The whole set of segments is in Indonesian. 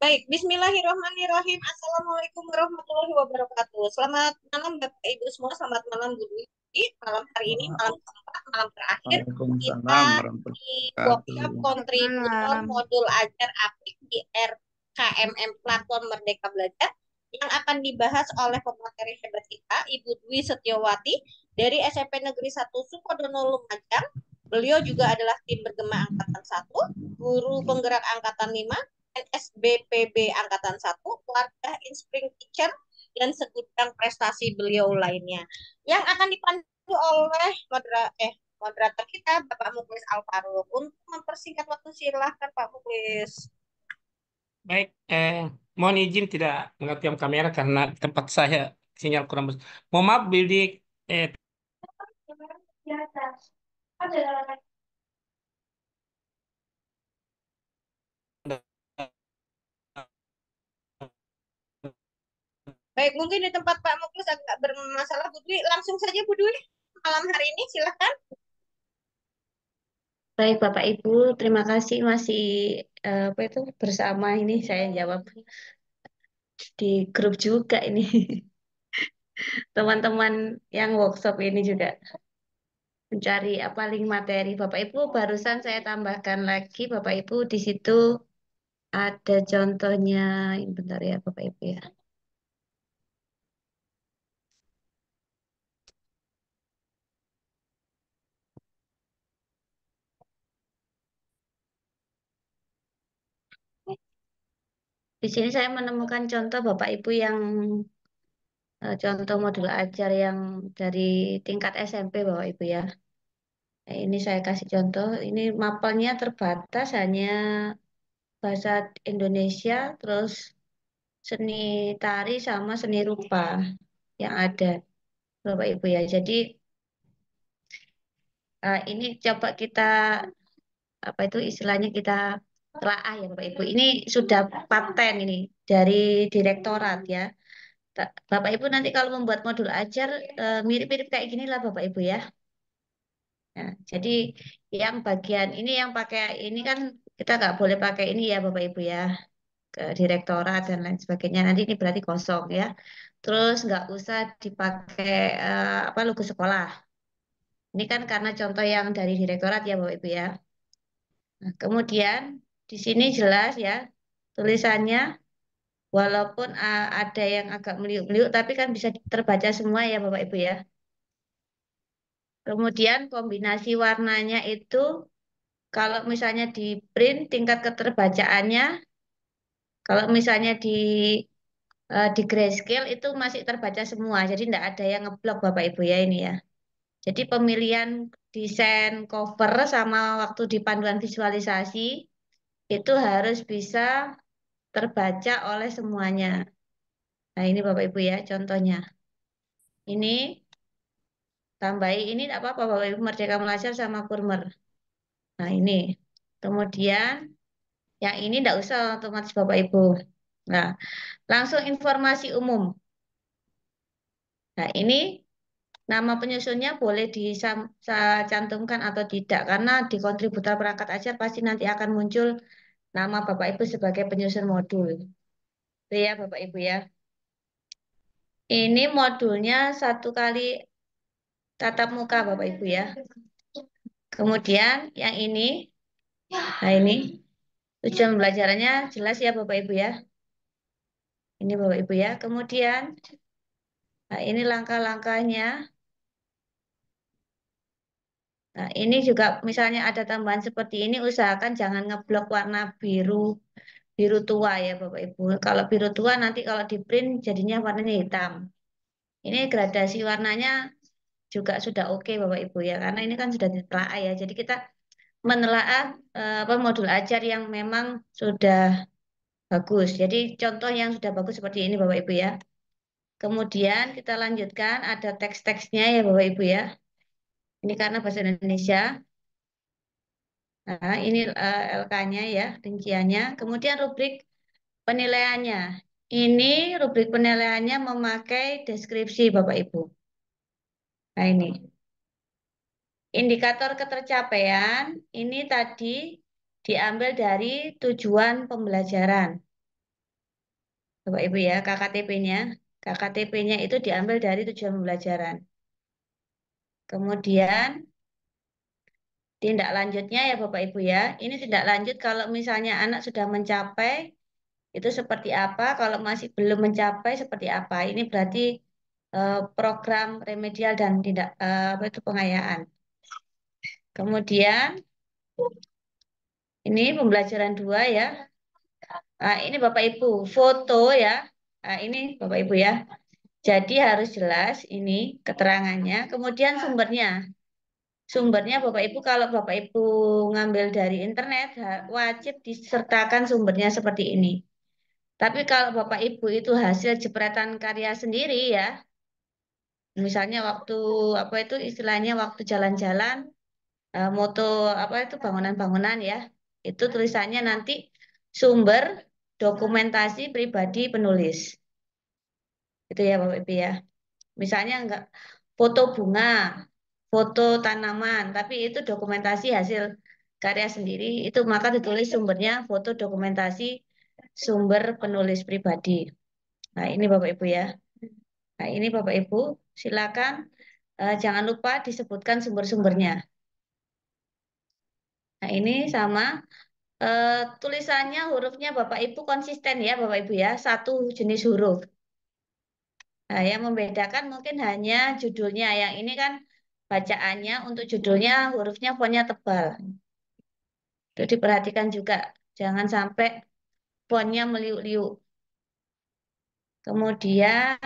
Baik, bismillahirrahmanirrahim. Assalamualaikum warahmatullahi wabarakatuh. Selamat malam Bapak Ibu semua, selamat malam Bu Dwi. Malam hari ini, malam keempat, malam terakhir, kita di workshop kontributor modul ajar apik di RKMM Platform Merdeka Belajar yang akan dibahas oleh pemateri hebat kita, Ibu Dwi Setiawati dari SMP Negeri 1 Sukodono Lumajang. Beliau juga adalah tim bergema angkatan 1, guru penggerak angkatan 5, SBPB Angkatan 1, keluarga Spring Teacher, dan segudang prestasi beliau lainnya. Yang akan dipandu oleh modera eh, moderator kita, Bapak Muklis Alvaro. Untuk mempersingkat waktu, silahkan Pak Muklis. Baik, eh, mohon izin tidak mengatiam kamera karena tempat saya sinyal kurang bagus. Mohon maaf, Bidik. Eh. Baik, mungkin di tempat Pak Muklis agak bermasalah Bu Dwi. Langsung saja Bu Dwi malam hari ini silahkan. Baik Bapak Ibu, terima kasih masih eh, apa itu bersama ini saya jawab di grup juga ini. Teman-teman yang workshop ini juga mencari apa link materi Bapak Ibu barusan saya tambahkan lagi Bapak Ibu di situ ada contohnya bentar ya Bapak Ibu ya. Di sini saya menemukan contoh Bapak Ibu yang e, contoh modul ajar yang dari tingkat SMP Bapak Ibu ya. Nah, ini saya kasih contoh, ini mapelnya terbatas hanya bahasa Indonesia terus seni tari sama seni rupa yang ada Bapak Ibu ya. Jadi e, ini coba kita apa itu istilahnya kita telaah ya Bapak Ibu. Ini sudah paten ini dari direktorat ya. Bapak Ibu nanti kalau membuat modul ajar eh, mirip-mirip kayak gini lah Bapak Ibu ya. Nah, jadi yang bagian ini yang pakai ini kan kita nggak boleh pakai ini ya Bapak Ibu ya ke direktorat dan lain sebagainya. Nanti ini berarti kosong ya. Terus nggak usah dipakai eh, apa logo sekolah. Ini kan karena contoh yang dari direktorat ya Bapak Ibu ya. Nah, kemudian di sini jelas ya tulisannya walaupun ada yang agak meliuk-meliuk tapi kan bisa terbaca semua ya Bapak Ibu ya. Kemudian kombinasi warnanya itu kalau misalnya di print tingkat keterbacaannya kalau misalnya di e, di grayscale itu masih terbaca semua jadi tidak ada yang ngeblok Bapak Ibu ya ini ya jadi pemilihan desain cover sama waktu di panduan visualisasi itu harus bisa terbaca oleh semuanya. Nah, ini Bapak Ibu ya contohnya. Ini tambahi ini apa-apa Bapak Ibu Merdeka melajar sama Kurmer. Nah, ini. Kemudian yang ini tidak usah otomatis Bapak Ibu. Nah, langsung informasi umum. Nah, ini nama penyusunnya boleh dicantumkan atau tidak karena di kontributor perangkat ajar pasti nanti akan muncul nama Bapak Ibu sebagai penyusun modul. Itu ya Bapak Ibu ya. Ini modulnya satu kali tatap muka Bapak Ibu ya. Kemudian yang ini, nah ini tujuan belajarnya jelas ya Bapak Ibu ya. Ini Bapak Ibu ya. Kemudian nah ini langkah-langkahnya. Nah, ini juga misalnya ada tambahan seperti ini, usahakan jangan ngeblok warna biru biru tua ya Bapak Ibu. Kalau biru tua nanti kalau di print jadinya warnanya hitam. Ini gradasi warnanya juga sudah oke Bapak Ibu ya, karena ini kan sudah ditelaah ya. Jadi kita menelaah eh, apa modul ajar yang memang sudah bagus. Jadi contoh yang sudah bagus seperti ini Bapak Ibu ya. Kemudian kita lanjutkan ada teks-teksnya ya Bapak Ibu ya. Ini karena bahasa Indonesia. Nah, ini eh, LK-nya ya, rinciannya. Kemudian rubrik penilaiannya. Ini rubrik penilaiannya memakai deskripsi Bapak Ibu. Nah ini. Indikator ketercapaian ini tadi diambil dari tujuan pembelajaran. Bapak Ibu ya, KKTP-nya. KKTP-nya itu diambil dari tujuan pembelajaran. Kemudian tindak lanjutnya ya Bapak Ibu ya. Ini tindak lanjut kalau misalnya anak sudah mencapai itu seperti apa, kalau masih belum mencapai seperti apa. Ini berarti eh, program remedial dan tindak eh, apa itu pengayaan. Kemudian ini pembelajaran dua ya. Nah, ini Bapak Ibu foto ya. Nah, ini Bapak Ibu ya. Jadi harus jelas ini keterangannya, kemudian sumbernya. Sumbernya Bapak Ibu kalau Bapak Ibu ngambil dari internet wajib disertakan sumbernya seperti ini. Tapi kalau Bapak Ibu itu hasil jepretan karya sendiri ya, misalnya waktu apa itu istilahnya waktu jalan-jalan e, moto apa itu bangunan-bangunan ya itu tulisannya nanti sumber dokumentasi pribadi penulis itu ya Bapak Ibu ya. Misalnya enggak foto bunga, foto tanaman, tapi itu dokumentasi hasil karya sendiri, itu maka ditulis sumbernya foto dokumentasi sumber penulis pribadi. Nah, ini Bapak Ibu ya. Nah, ini Bapak Ibu, silakan eh, jangan lupa disebutkan sumber-sumbernya. Nah, ini sama uh, tulisannya hurufnya Bapak Ibu konsisten ya Bapak Ibu ya, satu jenis huruf. Nah, yang membedakan mungkin hanya judulnya. Yang ini kan bacaannya untuk judulnya hurufnya fontnya tebal. Itu diperhatikan juga. Jangan sampai fontnya meliuk-liuk. Kemudian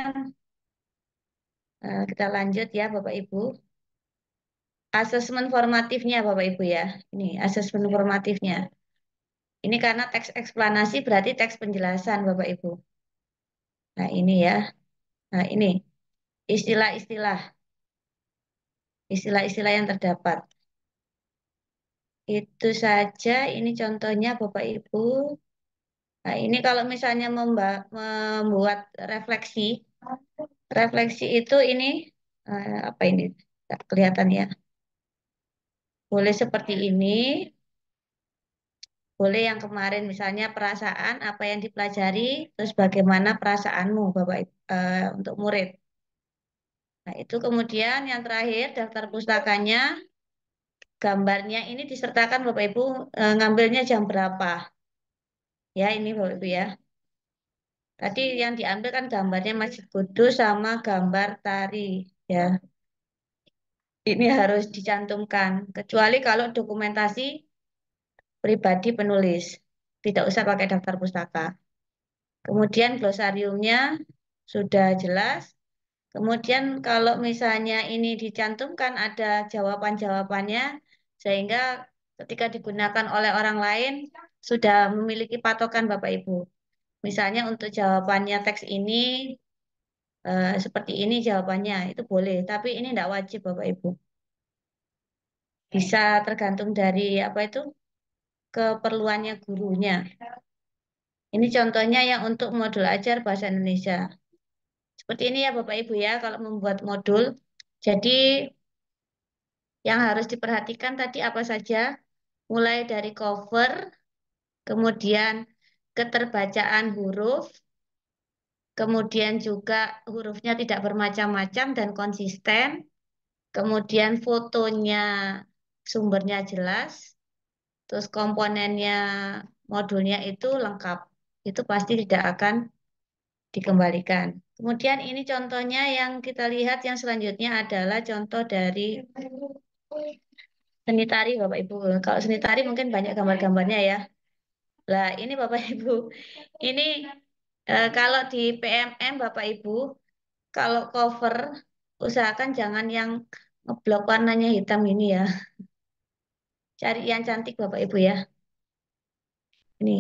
eh, kita lanjut ya Bapak Ibu. Asesmen formatifnya Bapak Ibu ya. Ini asesmen formatifnya. Ini karena teks eksplanasi berarti teks penjelasan Bapak Ibu. Nah ini ya. Nah, ini istilah-istilah. Istilah-istilah yang terdapat. Itu saja, ini contohnya Bapak Ibu. Nah, ini kalau misalnya membuat refleksi, refleksi itu ini, eh, apa ini, Tidak kelihatan ya. Boleh seperti ini, boleh yang kemarin misalnya perasaan, apa yang dipelajari, terus bagaimana perasaanmu Bapak Ibu. Eh, untuk murid. Nah, itu kemudian yang terakhir daftar pustakanya gambarnya ini disertakan Bapak Ibu e, ngambilnya jam berapa. Ya, ini Bapak Ibu ya. Tadi yang diambil kan gambarnya Masjid Kudus sama gambar tari ya. Ini harus dicantumkan kecuali kalau dokumentasi pribadi penulis. Tidak usah pakai daftar pustaka. Kemudian glosariumnya sudah jelas? Kemudian kalau misalnya ini dicantumkan ada jawaban-jawabannya, sehingga ketika digunakan oleh orang lain, sudah memiliki patokan Bapak-Ibu. Misalnya untuk jawabannya teks ini, eh, seperti ini jawabannya, itu boleh. Tapi ini tidak wajib Bapak-Ibu. Bisa tergantung dari apa itu keperluannya gurunya. Ini contohnya yang untuk modul ajar bahasa Indonesia. Seperti ini ya Bapak Ibu ya kalau membuat modul. Jadi yang harus diperhatikan tadi apa saja? Mulai dari cover, kemudian keterbacaan huruf, kemudian juga hurufnya tidak bermacam-macam dan konsisten, kemudian fotonya sumbernya jelas, terus komponennya modulnya itu lengkap. Itu pasti tidak akan dikembalikan. Kemudian ini contohnya yang kita lihat yang selanjutnya adalah contoh dari seni tari Bapak Ibu. Kalau seni tari mungkin banyak gambar-gambarnya ya. Lah ini Bapak Ibu, ini e, kalau di PMM Bapak Ibu, kalau cover usahakan jangan yang ngeblok warnanya hitam ini ya. Cari yang cantik Bapak Ibu ya. Ini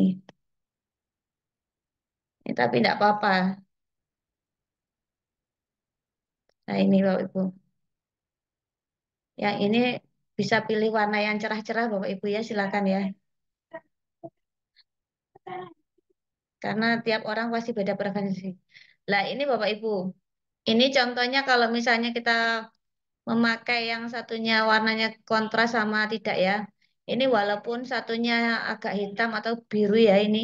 tapi tidak apa-apa. Nah ini Bapak Ibu. Yang ini bisa pilih warna yang cerah-cerah Bapak Ibu ya silakan ya. Karena tiap orang pasti beda preferensi. Nah ini Bapak Ibu. Ini contohnya kalau misalnya kita memakai yang satunya warnanya kontras sama tidak ya. Ini walaupun satunya agak hitam atau biru ya ini.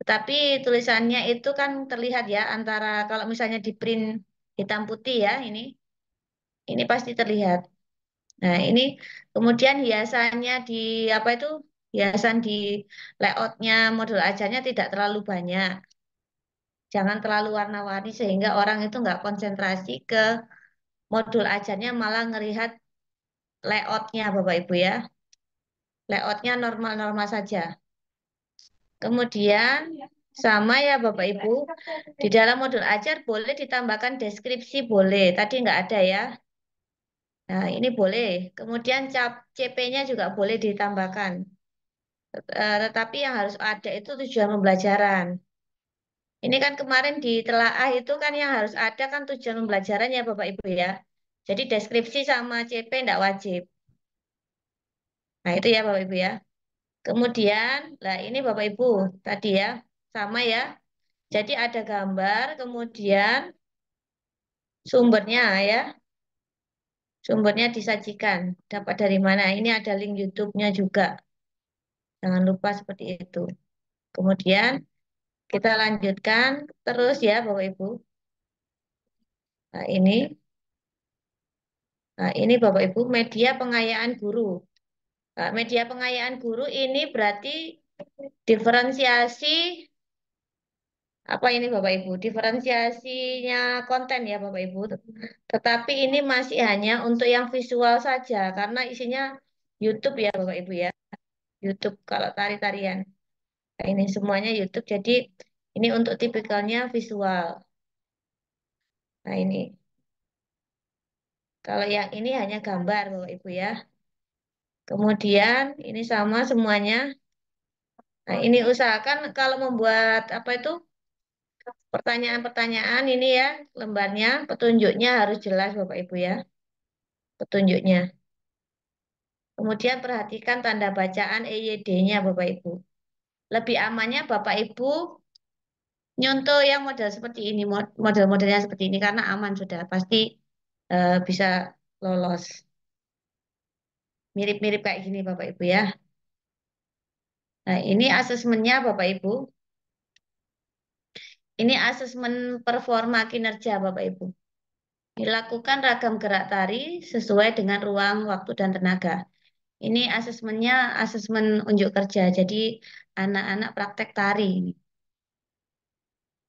Tetapi tulisannya itu kan terlihat ya antara kalau misalnya di print hitam putih ya ini. Ini pasti terlihat. Nah, ini kemudian hiasannya di apa itu? Hiasan di layoutnya modul ajarnya tidak terlalu banyak. Jangan terlalu warna-warni sehingga orang itu nggak konsentrasi ke modul ajarnya malah ngelihat layoutnya Bapak Ibu ya. Layoutnya normal-normal saja. Kemudian iya. sama ya Bapak iya, Ibu, iya, di dalam modul ajar boleh ditambahkan deskripsi boleh, tadi nggak ada ya. Nah ini boleh, kemudian CP-nya juga boleh ditambahkan. Tetapi yang harus ada itu tujuan pembelajaran. Ini kan kemarin di telaah itu kan yang harus ada kan tujuan pembelajaran ya Bapak Ibu ya. Jadi deskripsi sama CP tidak wajib. Nah itu ya Bapak Ibu ya. Kemudian, lah ini Bapak Ibu tadi ya, sama ya. Jadi ada gambar, kemudian sumbernya ya. Sumbernya disajikan. Dapat dari mana? Ini ada link YouTube-nya juga. Jangan lupa seperti itu. Kemudian kita lanjutkan terus ya Bapak Ibu. Nah ini. Nah ini Bapak Ibu media pengayaan guru. Nah, media pengayaan guru ini berarti diferensiasi apa ini Bapak Ibu? Diferensiasinya konten ya Bapak Ibu. Tetapi ini masih hanya untuk yang visual saja karena isinya YouTube ya Bapak Ibu ya. YouTube kalau tari-tarian. Nah, ini semuanya YouTube. Jadi ini untuk tipikalnya visual. Nah ini. Kalau yang ini hanya gambar Bapak Ibu ya. Kemudian ini sama semuanya. Nah, ini usahakan kalau membuat apa itu pertanyaan-pertanyaan ini ya lembarnya petunjuknya harus jelas Bapak Ibu ya. Petunjuknya. Kemudian perhatikan tanda bacaan EYD-nya Bapak Ibu. Lebih amannya Bapak Ibu nyontoh yang model seperti ini, model-modelnya seperti ini karena aman sudah pasti uh, bisa lolos mirip-mirip kayak gini Bapak Ibu ya. Nah, ini asesmennya Bapak Ibu. Ini asesmen performa kinerja Bapak Ibu. Dilakukan ragam gerak tari sesuai dengan ruang, waktu, dan tenaga. Ini asesmennya asesmen unjuk kerja. Jadi anak-anak praktek tari ini.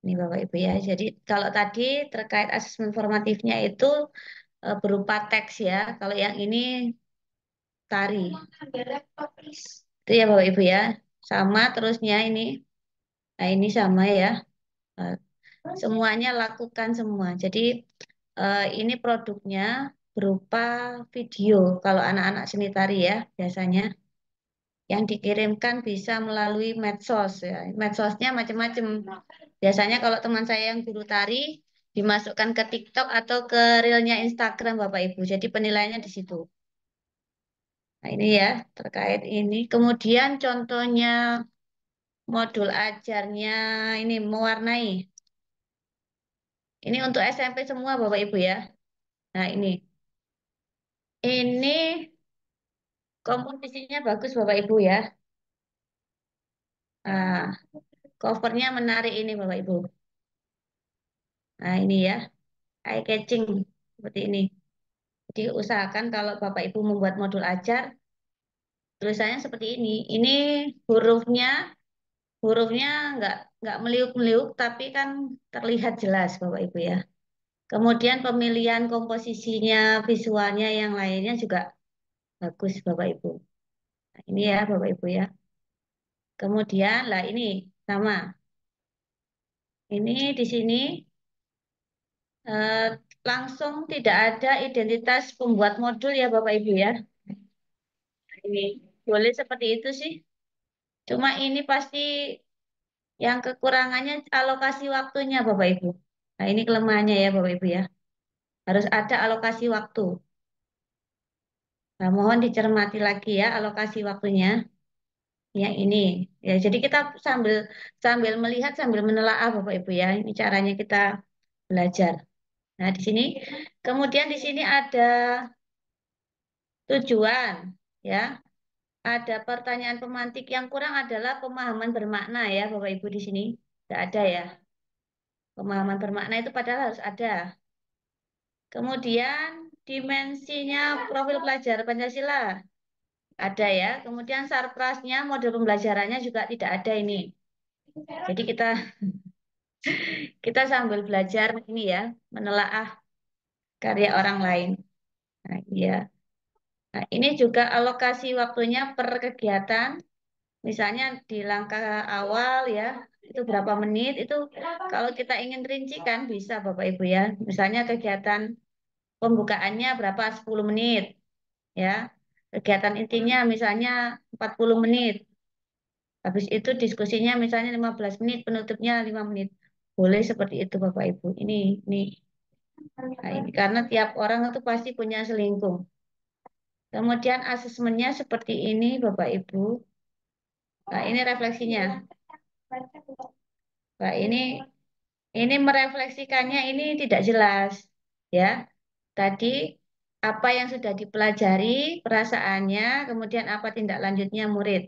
Ini Bapak Ibu ya. Jadi kalau tadi terkait asesmen formatifnya itu eh, berupa teks ya. Kalau yang ini tari. Itu ya Bapak Ibu ya. Sama terusnya ini. Nah ini sama ya. Eh, semuanya lakukan semua. Jadi eh, ini produknya berupa video. Kalau anak-anak seni tari ya biasanya. Yang dikirimkan bisa melalui medsos ya. Medsosnya macam-macam. Biasanya kalau teman saya yang guru tari dimasukkan ke TikTok atau ke realnya Instagram Bapak Ibu. Jadi penilaiannya di situ. Nah, ini ya terkait ini. Kemudian contohnya modul ajarnya ini mewarnai. Ini untuk SMP semua Bapak Ibu ya. Nah, ini. Ini komposisinya bagus Bapak Ibu ya. Nah, covernya menarik ini Bapak Ibu. Nah, ini ya. Eye catching seperti ini diusahakan kalau Bapak Ibu membuat modul ajar tulisannya seperti ini. Ini hurufnya hurufnya nggak nggak meliuk-meliuk tapi kan terlihat jelas Bapak Ibu ya. Kemudian pemilihan komposisinya, visualnya yang lainnya juga bagus Bapak Ibu. Nah, ini ya Bapak Ibu ya. Kemudian lah ini sama. Ini di sini eh, langsung tidak ada identitas pembuat modul ya Bapak Ibu ya. Ini boleh seperti itu sih. Cuma ini pasti yang kekurangannya alokasi waktunya Bapak Ibu. Nah ini kelemahannya ya Bapak Ibu ya. Harus ada alokasi waktu. Nah, mohon dicermati lagi ya alokasi waktunya. Yang ini. Ya, jadi kita sambil sambil melihat sambil menelaah Bapak Ibu ya. Ini caranya kita belajar. Nah, di sini kemudian di sini ada tujuan ya. Ada pertanyaan pemantik yang kurang adalah pemahaman bermakna ya Bapak Ibu di sini. Tidak ada ya. Pemahaman bermakna itu padahal harus ada. Kemudian dimensinya profil pelajar Pancasila ada ya. Kemudian sarprasnya model pembelajarannya juga tidak ada ini. Jadi kita kita sambil belajar ini ya, menelaah karya orang lain. Nah, iya. Nah, ini juga alokasi waktunya per kegiatan. Misalnya di langkah awal ya, itu berapa menit, itu kalau kita ingin rincikan bisa Bapak Ibu ya. Misalnya kegiatan pembukaannya berapa 10 menit ya. Kegiatan intinya misalnya 40 menit. Habis itu diskusinya misalnya 15 menit, penutupnya 5 menit. Boleh seperti itu Bapak Ibu. Ini ini nah, ini karena tiap orang itu pasti punya selingkuh. Kemudian asesmennya seperti ini Bapak Ibu. Nah, ini refleksinya. Nah, ini ini merefleksikannya ini tidak jelas ya. Tadi apa yang sudah dipelajari perasaannya, kemudian apa tindak lanjutnya murid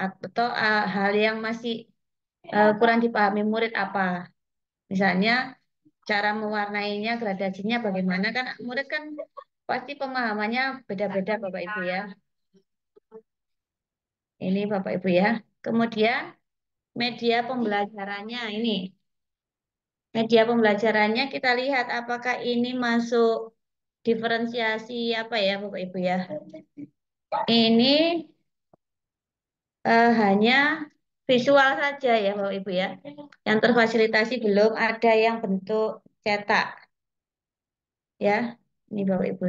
atau ah, hal yang masih uh, kurang dipahami murid apa. Misalnya cara mewarnainya, gradasinya bagaimana kan murid kan pasti pemahamannya beda-beda Bapak Ibu ya. Ini Bapak Ibu ya. Kemudian media pembelajarannya ini. Media pembelajarannya kita lihat apakah ini masuk diferensiasi apa ya Bapak Ibu ya. Ini uh, hanya visual saja ya Bapak Ibu ya. Yang terfasilitasi belum ada yang bentuk cetak. Ya, ini Bapak Ibu.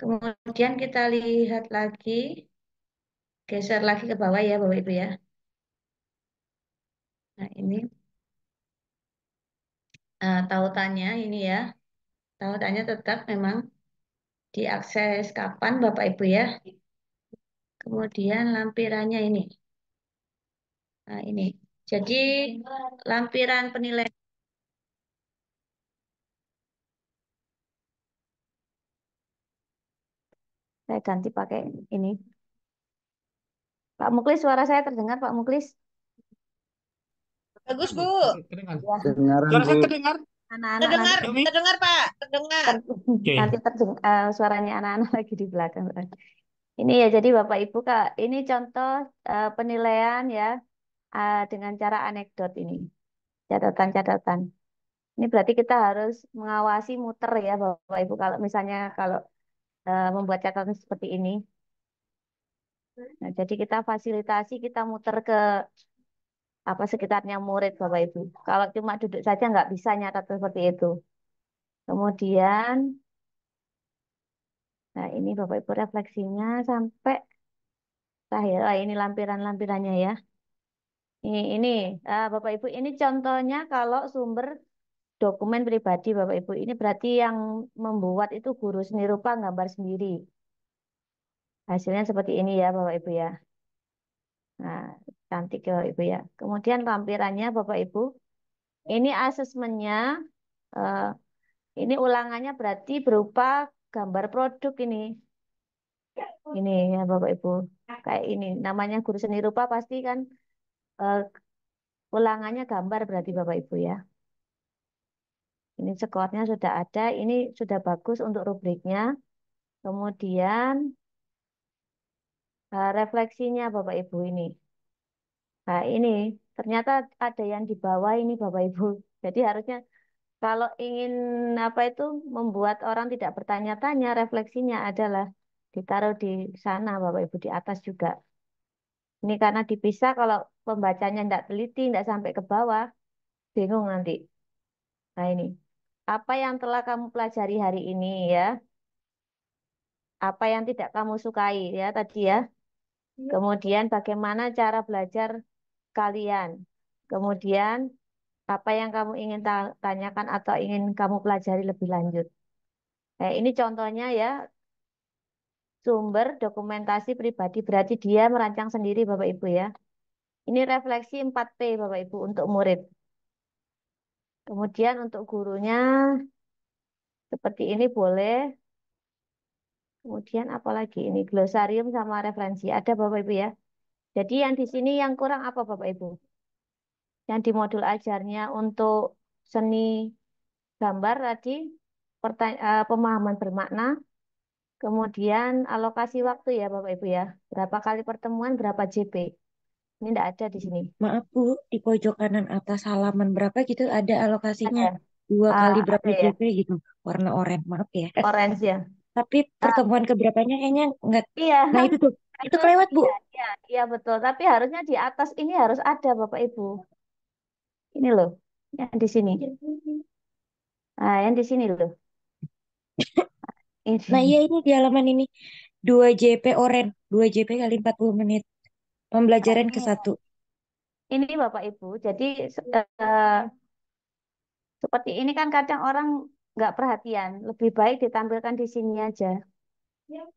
Kemudian kita lihat lagi. Geser lagi ke bawah ya Bapak Ibu ya. Nah, ini uh, tautannya ini ya. Tautannya tetap memang diakses kapan Bapak Ibu ya. Kemudian lampirannya ini. Nah, ini. Jadi lampiran penilaian Saya ganti pakai ini. Pak Muklis, suara saya terdengar, Pak Muklis? Bagus, Bu. Terdengar. Ya. suara saya terdengar. Anak-anak terdengar, nanti... terdengar, Pak. Terdengar. Okay. Nanti terdengar, uh, eh, suaranya anak-anak lagi di belakang. Ini ya, jadi Bapak Ibu, Kak, ini contoh uh, penilaian ya uh, dengan cara anekdot ini. Catatan-catatan. Ini berarti kita harus mengawasi muter ya Bapak Ibu kalau misalnya kalau uh, membuat catatan seperti ini. Nah, jadi kita fasilitasi kita muter ke apa sekitarnya murid Bapak Ibu. Kalau cuma duduk saja nggak bisa nyatat seperti itu. Kemudian Nah, ini Bapak Ibu refleksinya sampai terakhir. Oh, ini lampiran-lampirannya ya. Ini, ini eh, Bapak Ibu, ini contohnya kalau sumber dokumen pribadi Bapak Ibu. Ini berarti yang membuat itu guru seni rupa gambar sendiri. Hasilnya seperti ini ya Bapak Ibu ya. Nah, cantik ya Bapak Ibu ya. Kemudian lampirannya Bapak Ibu. Ini asesmennya, uh, ini ulangannya berarti berupa gambar produk ini. Ini ya Bapak Ibu, kayak ini. Namanya guru seni rupa pasti kan uh, ulangannya gambar berarti Bapak Ibu ya. Ini skornya sudah ada, ini sudah bagus untuk rubriknya. Kemudian uh, refleksinya Bapak Ibu ini. Nah ini ternyata ada yang di bawah ini Bapak Ibu. Jadi harusnya kalau ingin apa itu membuat orang tidak bertanya-tanya, refleksinya adalah ditaruh di sana Bapak Ibu di atas juga. Ini karena dipisah kalau pembacanya tidak teliti, tidak sampai ke bawah, bingung nanti. Nah ini, apa yang telah kamu pelajari hari ini ya? Apa yang tidak kamu sukai ya tadi ya? Iya. Kemudian bagaimana cara belajar kalian? Kemudian apa yang kamu ingin tanyakan atau ingin kamu pelajari lebih lanjut? Nah, ini contohnya ya, sumber dokumentasi pribadi. Berarti dia merancang sendiri Bapak Ibu ya. Ini refleksi 4P Bapak Ibu untuk murid. Kemudian untuk gurunya seperti ini boleh. Kemudian apalagi ini glosarium sama referensi. Ada Bapak Ibu ya. Jadi yang di sini yang kurang apa Bapak Ibu? Yang di modul ajarnya untuk seni gambar tadi, eh, pemahaman bermakna, Kemudian alokasi waktu ya Bapak Ibu ya. Berapa kali pertemuan, berapa JP. Ini tidak ada di sini. Maaf Bu, di pojok kanan atas halaman berapa gitu ada alokasinya. Ada. Dua ah, kali berapa ya. JP gitu. Warna oranye, maaf ya. Orange ya. Tapi ah. pertemuan ah. keberapanya kayaknya enggak. Iya. Nah itu tuh, itu, itu kelewat Bu. Iya, iya, iya betul. Tapi harusnya di atas ini harus ada Bapak Ibu. Ini loh, yang di sini. Iya. Nah, yang di sini loh. Nah iya ini di halaman ini 2 JP oren 2 JP kali 40 menit pembelajaran ke satu oh. ini Bapak Ibu jadi uh, seperti ini kan kadang orang nggak perhatian lebih baik ditampilkan di sini aja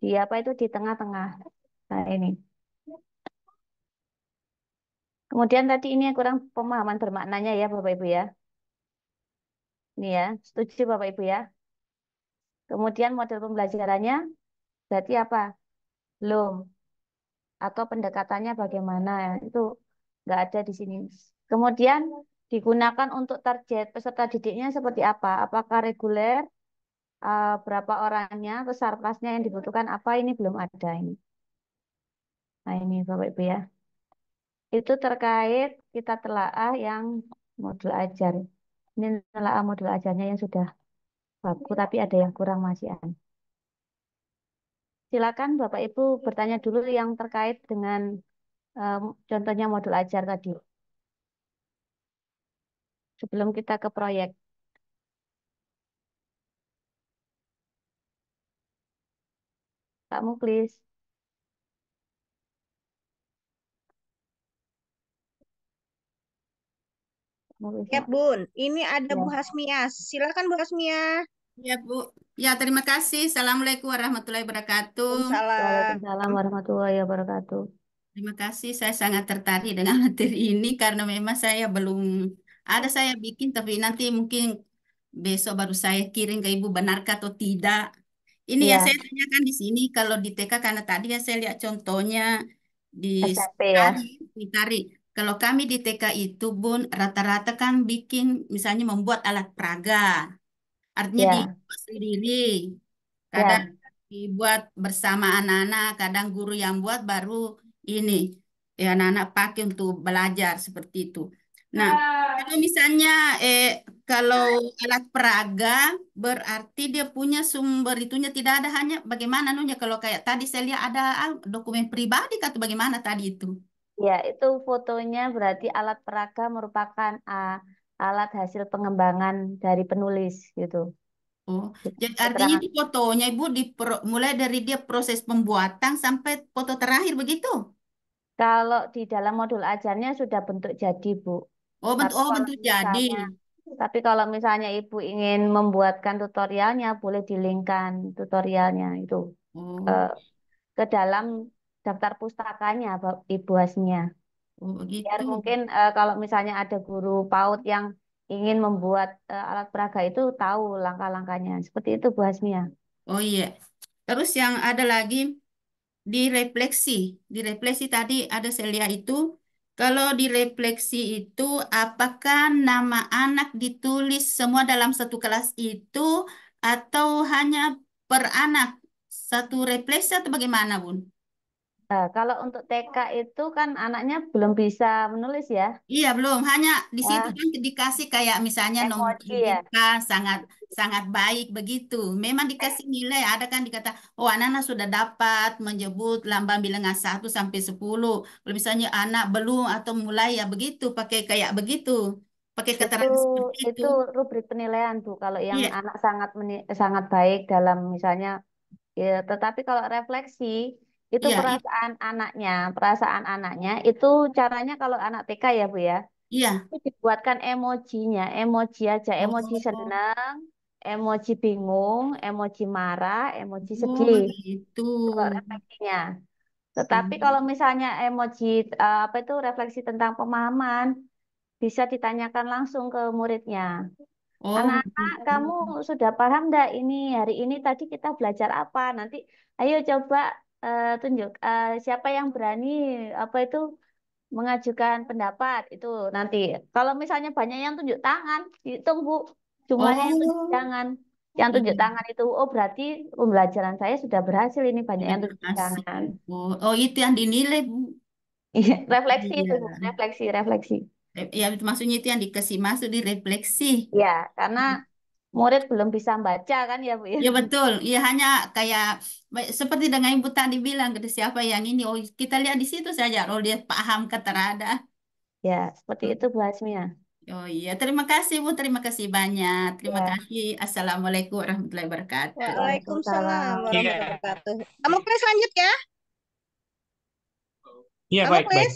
di apa itu di tengah-tengah nah ini kemudian tadi ini kurang pemahaman bermaknanya ya Bapak Ibu ya ini ya setuju Bapak Ibu ya Kemudian model pembelajarannya berarti apa? Belum. Atau pendekatannya bagaimana? Itu nggak ada di sini. Kemudian digunakan untuk target peserta didiknya seperti apa? Apakah reguler? Uh, berapa orangnya? Besar kelasnya yang dibutuhkan apa? Ini belum ada ini. Nah ini Bapak Ibu ya. Itu terkait kita telaah yang modul ajar. Ini telaah modul ajarnya yang sudah Baku tapi ada yang kurang masih an. Silakan Bapak Ibu bertanya dulu yang terkait dengan um, contohnya modul ajar tadi. Sebelum kita ke proyek. Pak Muklis. Ya, Bun. Ini ada ya. Bu Hasmia. Silakan Bu Hasmia. Ya, Bu. Ya, terima kasih. Assalamualaikum warahmatullahi wabarakatuh. Waalaikumsalam warahmatullahi wabarakatuh. Terima kasih. Saya sangat tertarik dengan materi ini karena memang saya belum ada saya bikin tapi nanti mungkin besok baru saya kirim ke Ibu benarkah atau tidak. Ini ya, ya saya tanyakan di sini kalau di TK karena tadi ya saya lihat contohnya di SMP ya. Tarik. Kalau kami di TK itu pun rata-rata kan bikin misalnya membuat alat peraga. Artinya yeah. dibuat sendiri. Ya. Kadang yeah. dibuat bersama anak-anak, kadang guru yang buat baru ini ya anak-anak pakai untuk belajar seperti itu. Nah, ah. kalau misalnya eh kalau alat peraga berarti dia punya sumber itunya tidak ada hanya bagaimana nunya kalau kayak tadi saya lihat ada ah, dokumen pribadi atau bagaimana tadi itu. ya itu fotonya berarti alat peraga merupakan ah, alat hasil pengembangan dari penulis gitu. Oh, gitu, jadi artinya di fotonya Ibu di mulai dari dia proses pembuatan sampai foto terakhir begitu? Kalau di dalam modul ajarnya sudah bentuk jadi, Bu. Oh, bentuk oh bentuk misalnya, jadi. Tapi kalau misalnya Ibu ingin membuatkan tutorialnya, boleh di linkkan tutorialnya itu oh. ke, eh, ke dalam daftar pustakanya, Ibu ibuasnya. Oh, Biar mungkin uh, kalau misalnya ada guru PAUD yang ingin membuat uh, alat peraga itu tahu langkah-langkahnya. Seperti itu Bu Hasmia. Oh iya. Terus yang ada lagi di refleksi. Di refleksi tadi ada Selia itu kalau di refleksi itu apakah nama anak ditulis semua dalam satu kelas itu atau hanya per anak satu refleksi atau bagaimana, Bun? Nah, kalau untuk TK itu kan anaknya belum bisa menulis ya. Iya, belum. Hanya di situ ah. kan dikasih kayak misalnya nomor emoji ya. sangat sangat baik begitu. Memang dikasih nilai, ada kan dikata, oh anak-anak sudah dapat menyebut lambang bilangan 1 sampai 10. Kalau misalnya anak belum atau mulai ya begitu, pakai kayak begitu. Pakai Itu keterangan seperti itu. itu rubrik penilaian tuh Kalau yang Iya, anak sangat sangat baik dalam misalnya ya, tetapi kalau refleksi itu ya, perasaan perasaan anaknya, perasaan anaknya itu caranya kalau anak TK ya Bu ya, iya. itu dibuatkan emojinya, emoji aja, emoji Oh, seneng emoji bingung, emoji marah, emoji oh, sedih. Gitu. Itu Kalau refleksinya. Tetapi hmm. kalau misalnya emoji e, apa itu refleksi tentang pemahaman, bisa ditanyakan langsung ke muridnya. Oh, Anak-anak, gitu. kamu sudah paham ndak ini hari ini tadi kita belajar apa? Nanti ayo coba uh, tunjuk uh, siapa yang berani apa itu mengajukan pendapat itu nanti. Kalau misalnya banyak yang tunjuk tangan, ditunggu Bu cuma oh. yang tunjuk oh. tangan. Yang tunjuk hmm. tangan itu oh berarti pembelajaran saya sudah berhasil ini banyak yang tunjuk tangan. Oh, itu yang dinilai Bu. Iya, iya. refleksi ya. itu, refleksi, refleksi. Ya, maksudnya itu yang dikasih masuk di refleksi. Ya, karena hmm murid belum bisa baca kan ya Bu? Ya iya, betul, ya hanya kayak seperti dengan Ibu tadi bilang gitu siapa yang ini, oh kita lihat di situ saja, oh dia paham keterada. Ya, seperti itu Bu Hasmia. Ya. Oh iya, terima kasih Bu, terima kasih banyak. Terima ya. kasih. Assalamualaikum warahmatullahi wabarakatuh. Ya, Waalaikumsalam warahmatullahi iya. wabarakatuh. Kamu please lanjut ya. Iya, baik, please. baik.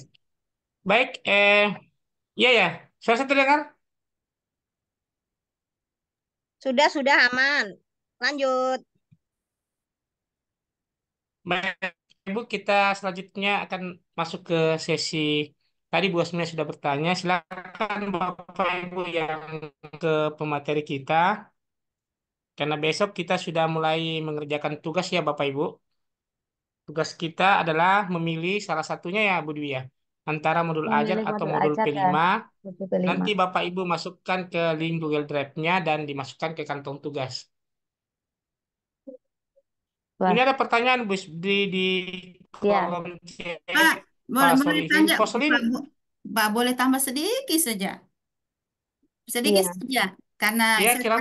Baik, eh iya ya. Saya terdengar? Sudah, sudah aman. Lanjut. Baik, Ibu, kita selanjutnya akan masuk ke sesi tadi Bu Asmina sudah bertanya. Silakan Bapak Ibu yang ke pemateri kita. Karena besok kita sudah mulai mengerjakan tugas ya Bapak Ibu. Tugas kita adalah memilih salah satunya ya Bu Dwi ya antara modul hmm, ajar atau modul, ya. modul P5. Nanti Bapak Ibu masukkan ke link Google Drive-nya dan dimasukkan ke kantong tugas. Wah. Ini ada pertanyaan Bu di di ya. kolom C. Pak, boleh, boleh tanya, Pak, Pak, boleh tambah sedikit saja. Sedikit ya. saja karena ya, kira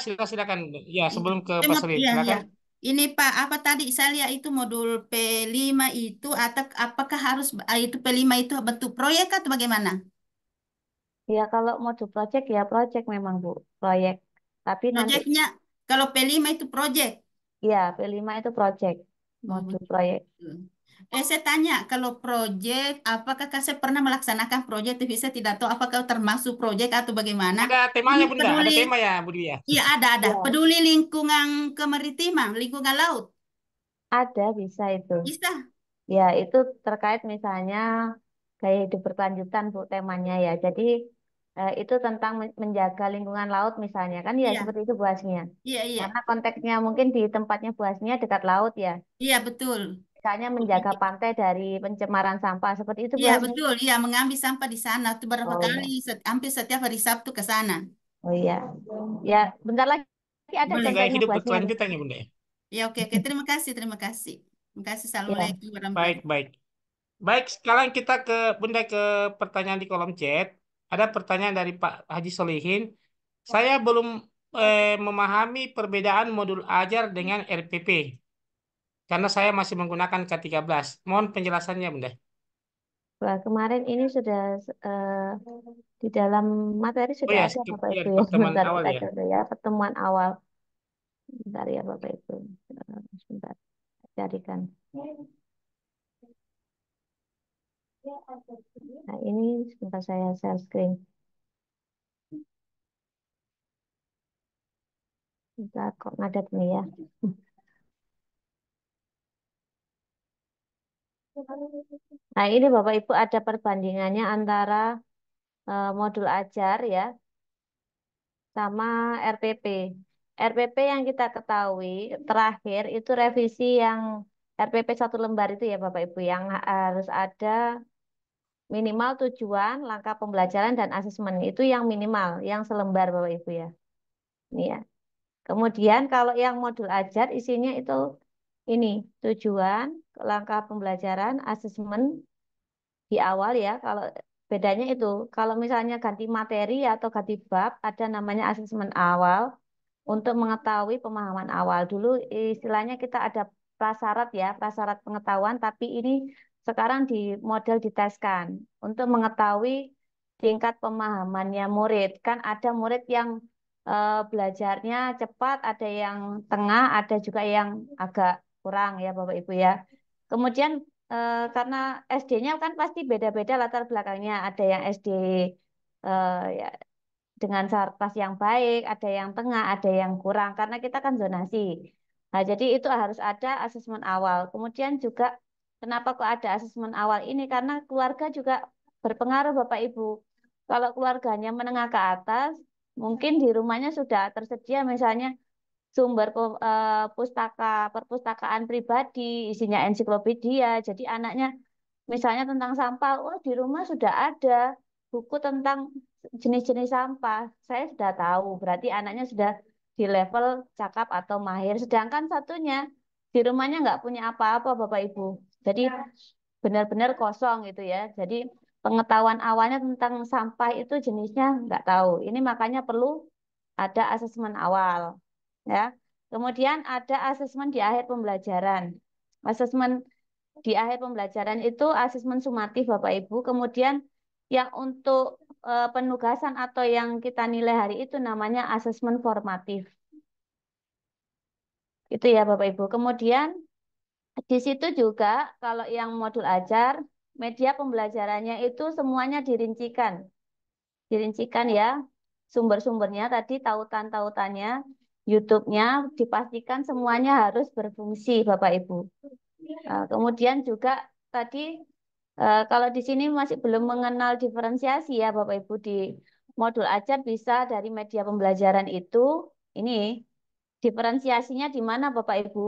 silakan silakan. Ya, sebelum ke Pak ya, Ya. Ini Pak, apa tadi saya lihat itu modul P5 itu atau apakah harus eh, itu P5 itu bentuk proyek atau bagaimana? Ya kalau modul proyek ya proyek memang Bu, proyek. Tapi Proyeknya nanti... kalau P5 itu ya, oh, proyek. Ya, P5 itu proyek, modul proyek. Eh, saya tanya, kalau proyek, apakah kakak pernah melaksanakan proyek? Tapi saya tidak tahu apakah termasuk proyek atau bagaimana. Ada temanya, Bunda. Ya? Peduli, tema ya, Budi ya? Iya, ada, ada. Ya. Peduli lingkungan kemaritiman, lingkungan laut. Ada, bisa itu. Bisa? Ya, itu terkait misalnya gaya hidup berkelanjutan, Bu, temanya ya. Jadi, eh, itu tentang menjaga lingkungan laut misalnya, kan ya, ya. seperti itu Bu Iya, iya. Karena konteksnya mungkin di tempatnya Bu dekat laut ya. Iya, betul misalnya menjaga iya. pantai dari pencemaran sampah seperti itu Iya betul, iya mengambil sampah di sana. Itu berapa Oh kali, iya. set- hampir setiap hari Sabtu ke sana. Oh iya. Ya, bentar lagi ada Boleh. Saya hidup berkelanjutan ya Bunda. ya? Ya oke, oke. Terima kasih, terima kasih. Terima kasih. Ya. Assalamualaikum Baik, warahmatullahi baik. Baik, sekarang kita ke Bunda ke pertanyaan di kolom chat. Ada pertanyaan dari Pak Haji Solihin. Saya belum eh, memahami perbedaan modul ajar dengan RPP. Karena saya masih menggunakan K13. Mohon penjelasannya, Bunda. Wah, kemarin ini sudah uh, di dalam materi sudah oh ya, ada Bapak iya, Ibu ya. Pertemuan Bentar, awal kita ya. Dulu ya. Pertemuan awal. Bentar ya Bapak Ibu. Eh, sebentar. Carikan. Nah, ini sebentar saya share screen. Bentar, kok ngadat nih ya. Nah, ini Bapak Ibu ada perbandingannya antara uh, modul ajar ya sama RPP. RPP yang kita ketahui terakhir itu revisi yang RPP satu lembar itu ya Bapak Ibu yang harus ada minimal tujuan, langkah pembelajaran dan asesmen itu yang minimal, yang selembar Bapak Ibu ya. Ini ya. Kemudian kalau yang modul ajar isinya itu ini tujuan, langkah pembelajaran, asesmen di awal ya. Kalau bedanya itu, kalau misalnya ganti materi atau ganti bab, ada namanya asesmen awal untuk mengetahui pemahaman awal. Dulu istilahnya kita ada prasyarat ya, prasyarat pengetahuan, tapi ini sekarang di model diteskan untuk mengetahui tingkat pemahamannya murid. Kan ada murid yang eh, belajarnya cepat, ada yang tengah, ada juga yang agak kurang ya Bapak Ibu ya. Kemudian eh, karena SD-nya kan pasti beda-beda latar belakangnya. Ada yang SD eh, ya, dengan sarpas yang baik, ada yang tengah, ada yang kurang. Karena kita kan zonasi. Nah, jadi itu harus ada asesmen awal. Kemudian juga kenapa kok ada asesmen awal ini? Karena keluarga juga berpengaruh Bapak Ibu. Kalau keluarganya menengah ke atas, mungkin di rumahnya sudah tersedia misalnya sumber uh, pustaka perpustakaan pribadi, isinya ensiklopedia. Jadi anaknya misalnya tentang sampah, oh di rumah sudah ada buku tentang jenis-jenis sampah. Saya sudah tahu, berarti anaknya sudah di level cakap atau mahir. Sedangkan satunya di rumahnya nggak punya apa-apa Bapak Ibu. Jadi ya. benar-benar ya. kosong gitu ya. Jadi pengetahuan awalnya tentang sampah itu jenisnya nggak tahu. Ini makanya perlu ada asesmen awal. Ya. Kemudian ada asesmen di akhir pembelajaran. Asesmen di akhir pembelajaran itu asesmen sumatif Bapak Ibu. Kemudian yang untuk e, penugasan atau yang kita nilai hari itu namanya asesmen formatif. Itu ya Bapak Ibu. Kemudian di situ juga kalau yang modul ajar, media pembelajarannya itu semuanya dirincikan. Dirincikan ya sumber-sumbernya tadi, tautan-tautannya. YouTube-nya dipastikan semuanya harus berfungsi, Bapak Ibu. Iya. Eh, kemudian juga tadi eh, kalau di sini masih belum mengenal diferensiasi ya Bapak Ibu di modul ajar bisa dari media pembelajaran itu ini diferensiasinya di mana Bapak Ibu?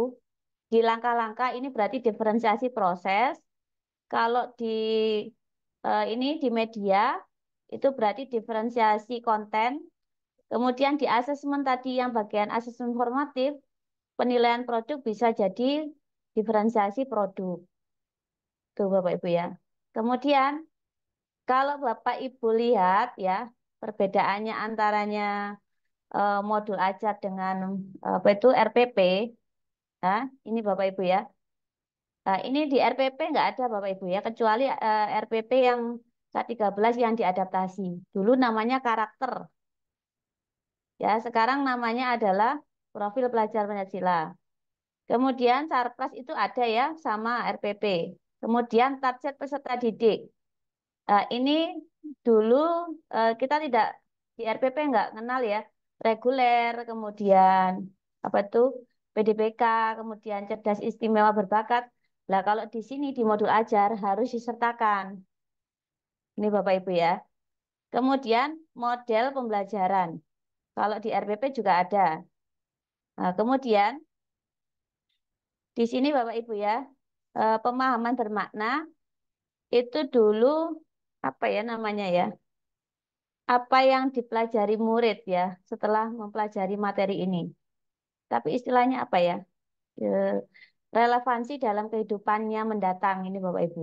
Di langkah-langkah ini berarti diferensiasi proses. Kalau di eh, ini di media itu berarti diferensiasi konten Kemudian di asesmen tadi yang bagian asesmen formatif, penilaian produk bisa jadi diferensiasi produk. Tuh Bapak Ibu ya. Kemudian kalau Bapak Ibu lihat ya, perbedaannya antaranya uh, modul ajar dengan uh, apa itu RPP. Nah, ya, ini Bapak Ibu ya. Nah, ini di RPP enggak ada Bapak Ibu ya, kecuali uh, RPP yang K13 yang diadaptasi. Dulu namanya karakter Ya, sekarang namanya adalah profil pelajar Pancasila. Kemudian sarpras itu ada ya sama RPP. Kemudian target peserta didik. Nah, ini dulu eh, kita tidak di RPP nggak kenal ya reguler, kemudian apa itu PDPK, kemudian cerdas istimewa berbakat. Nah kalau di sini di modul ajar harus disertakan. Ini Bapak Ibu ya. Kemudian model pembelajaran. Kalau di RPP juga ada. Nah, kemudian di sini Bapak Ibu ya, eh, pemahaman bermakna itu dulu apa ya namanya ya? Apa yang dipelajari murid ya setelah mempelajari materi ini. Tapi istilahnya apa ya? Eh, relevansi dalam kehidupannya mendatang ini Bapak Ibu.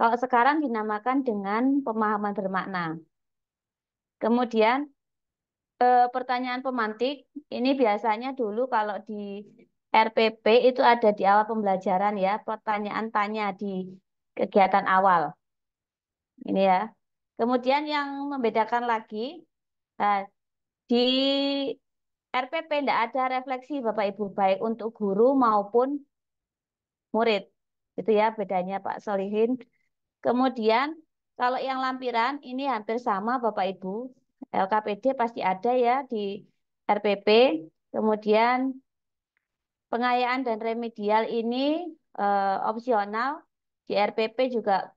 Kalau sekarang dinamakan dengan pemahaman bermakna. Kemudian e, pertanyaan pemantik ini biasanya dulu kalau di RPP itu ada di awal pembelajaran ya, pertanyaan tanya di kegiatan awal. Ini ya. Kemudian yang membedakan lagi, nah, di RPP tidak ada refleksi Bapak Ibu baik untuk guru maupun murid. Itu ya bedanya Pak Solihin. Kemudian kalau yang lampiran ini hampir sama Bapak Ibu. LKPD pasti ada ya di RPP. Kemudian pengayaan dan remedial ini eh, opsional. Di RPP juga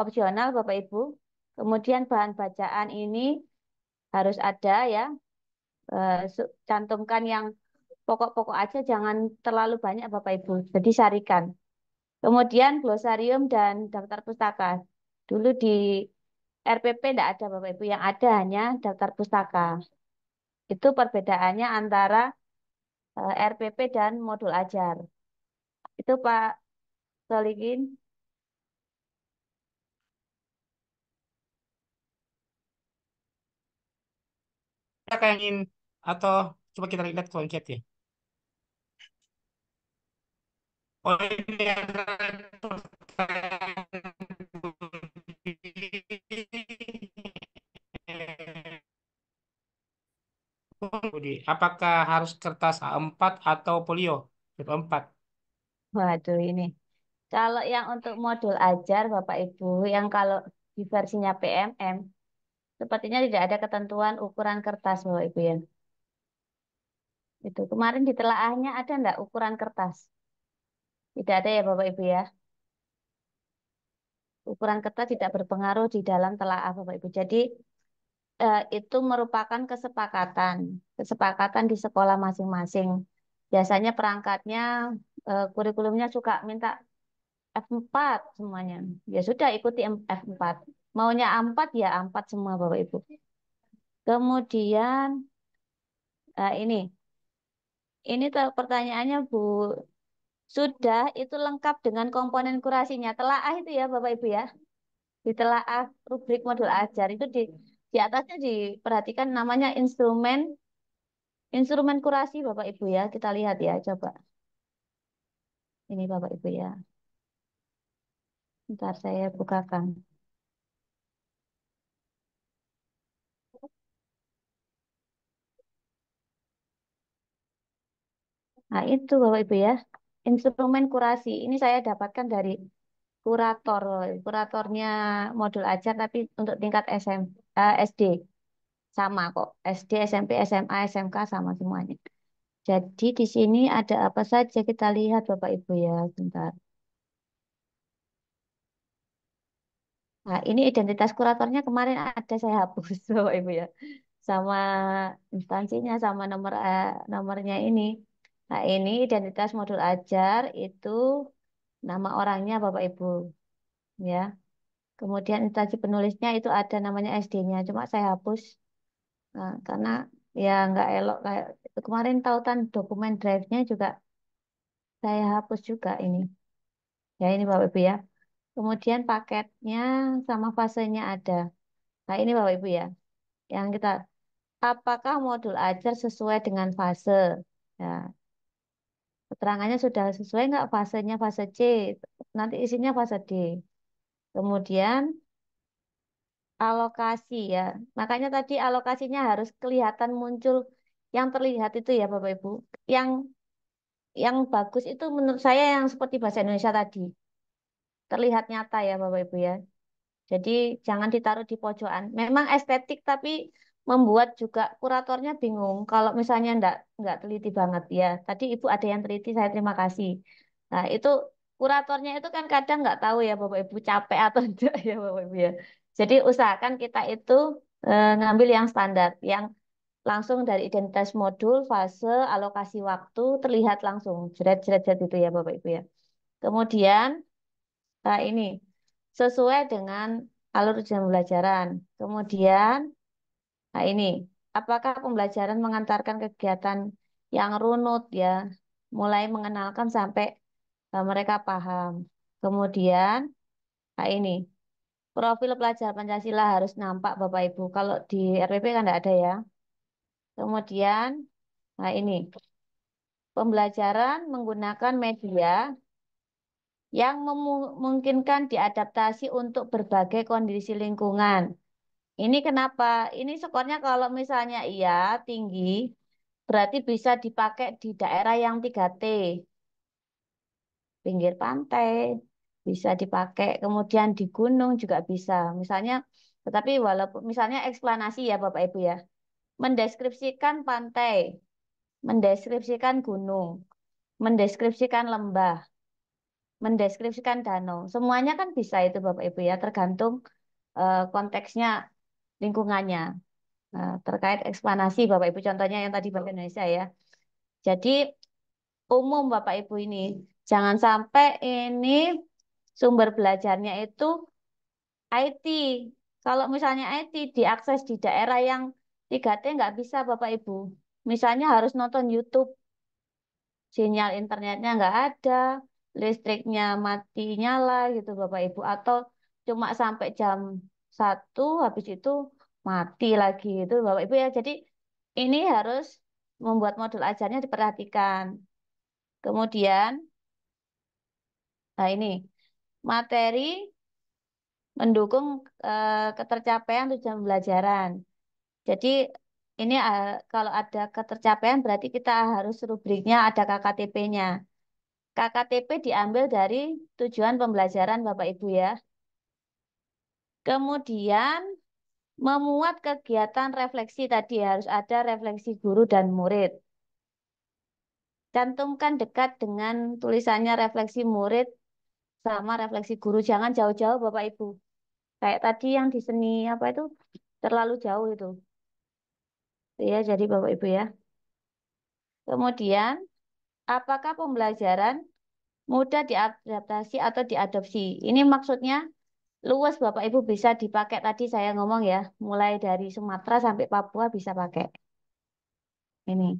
opsional Bapak Ibu. Kemudian bahan bacaan ini harus ada ya. Eh, cantumkan yang pokok-pokok aja jangan terlalu banyak Bapak Ibu. Jadi sarikan. Kemudian glosarium dan daftar pustaka. Dulu di RPP tidak ada Bapak Ibu, yang ada hanya daftar pustaka. Itu perbedaannya antara eh, RPP dan modul ajar. Itu Pak Solikin. Kita kayak ingin atau coba kita lihat kolom ya. Oh, ini Budi, apakah harus kertas A4 atau polio A 4. Waduh ini. Kalau yang untuk modul ajar Bapak Ibu, yang kalau di versinya PMM, sepertinya tidak ada ketentuan ukuran kertas Bapak Ibu ya. Itu kemarin di telaahnya ada enggak ukuran kertas? Tidak ada ya Bapak Ibu ya. Ukuran kertas tidak berpengaruh di dalam telaah Bapak Ibu. Jadi eh, itu merupakan kesepakatan, kesepakatan di sekolah masing-masing. Biasanya perangkatnya, eh, kurikulumnya suka minta F4 semuanya. Ya sudah ikuti F4. Maunya A4 ya A4 semua Bapak Ibu. Kemudian eh, ini. Ini pertanyaannya Bu sudah itu lengkap dengan komponen kurasinya. telah Telaah itu ya Bapak Ibu ya. Di rubrik modul ajar itu di di atasnya diperhatikan namanya instrumen instrumen kurasi Bapak Ibu ya. Kita lihat ya coba. Ini Bapak Ibu ya. Ntar saya bukakan. Nah itu Bapak Ibu ya. Instrumen kurasi ini saya dapatkan dari kurator. Kuratornya modul ajar tapi untuk tingkat SMP uh, eh, SD sama kok SD SMP SMA SMK sama semuanya jadi di sini ada apa saja kita lihat Bapak Ibu ya sebentar nah ini identitas kuratornya kemarin ada saya hapus Bapak Ibu ya sama instansinya sama nomor uh, nomornya ini nah ini identitas modul ajar itu nama orangnya Bapak Ibu ya Kemudian instansi penulisnya itu ada namanya SD-nya, cuma saya hapus. Nah, karena ya nggak elok kayak kemarin tautan dokumen drive-nya juga saya hapus juga ini. Ya ini Bapak Ibu ya. Kemudian paketnya sama fasenya ada. Nah ini Bapak Ibu ya. Yang kita apakah modul ajar sesuai dengan fase? Ya. Keterangannya sudah sesuai nggak fasenya fase C? Nanti isinya fase D. Kemudian alokasi ya. Makanya tadi alokasinya harus kelihatan muncul yang terlihat itu ya Bapak Ibu. Yang yang bagus itu menurut saya yang seperti bahasa Indonesia tadi. Terlihat nyata ya Bapak Ibu ya. Jadi jangan ditaruh di pojokan. Memang estetik tapi membuat juga kuratornya bingung kalau misalnya enggak enggak teliti banget ya. Tadi Ibu ada yang teliti, saya terima kasih. Nah, itu kuratornya itu kan kadang nggak tahu ya Bapak Ibu capek atau enggak ya Bapak Ibu ya. Jadi usahakan kita itu e, ngambil yang standar, yang langsung dari identitas modul, fase, alokasi waktu, terlihat langsung. jerat-jerat itu ya Bapak Ibu ya. Kemudian nah ini sesuai dengan alur jam pembelajaran. Kemudian nah ini apakah pembelajaran mengantarkan kegiatan yang runut ya, mulai mengenalkan sampai Eh, mereka paham. Kemudian, nah ini, profil pelajar Pancasila harus nampak Bapak Ibu. Kalau di RPP kan tidak ada ya. Kemudian, nah ini, pembelajaran menggunakan media yang memungkinkan diadaptasi untuk berbagai kondisi lingkungan. Ini kenapa? Ini skornya kalau misalnya iya tinggi, berarti bisa dipakai di daerah yang 3T pinggir pantai, bisa dipakai kemudian di gunung juga bisa. Misalnya, tetapi walaupun misalnya eksplanasi ya Bapak Ibu ya, mendeskripsikan pantai, mendeskripsikan gunung, mendeskripsikan lembah, mendeskripsikan danau. Semuanya kan bisa itu Bapak Ibu ya, tergantung uh, konteksnya lingkungannya. uh, terkait eksplanasi Bapak Ibu contohnya yang tadi bapak Indonesia ya. Jadi umum Bapak Ibu ini Jangan sampai ini sumber belajarnya itu IT. Kalau misalnya IT diakses di daerah yang 3T nggak bisa Bapak Ibu. Misalnya harus nonton YouTube. Sinyal internetnya nggak ada, listriknya mati nyala gitu Bapak Ibu. Atau cuma sampai jam 1 habis itu mati lagi itu Bapak Ibu ya. Jadi ini harus membuat modul ajarnya diperhatikan. Kemudian Nah, ini materi mendukung e, ketercapaian tujuan pembelajaran. Jadi ini e, kalau ada ketercapaian berarti kita harus rubriknya ada KKTP-nya. KKTP diambil dari tujuan pembelajaran Bapak Ibu ya. Kemudian memuat kegiatan refleksi tadi harus ada refleksi guru dan murid cantumkan dekat dengan tulisannya refleksi murid sama refleksi guru. Jangan jauh-jauh Bapak Ibu. Kayak tadi yang di seni apa itu terlalu jauh itu. Ya, jadi Bapak Ibu ya. Kemudian, apakah pembelajaran mudah diadaptasi atau diadopsi? Ini maksudnya luas Bapak Ibu bisa dipakai tadi saya ngomong ya, mulai dari Sumatera sampai Papua bisa pakai. Ini.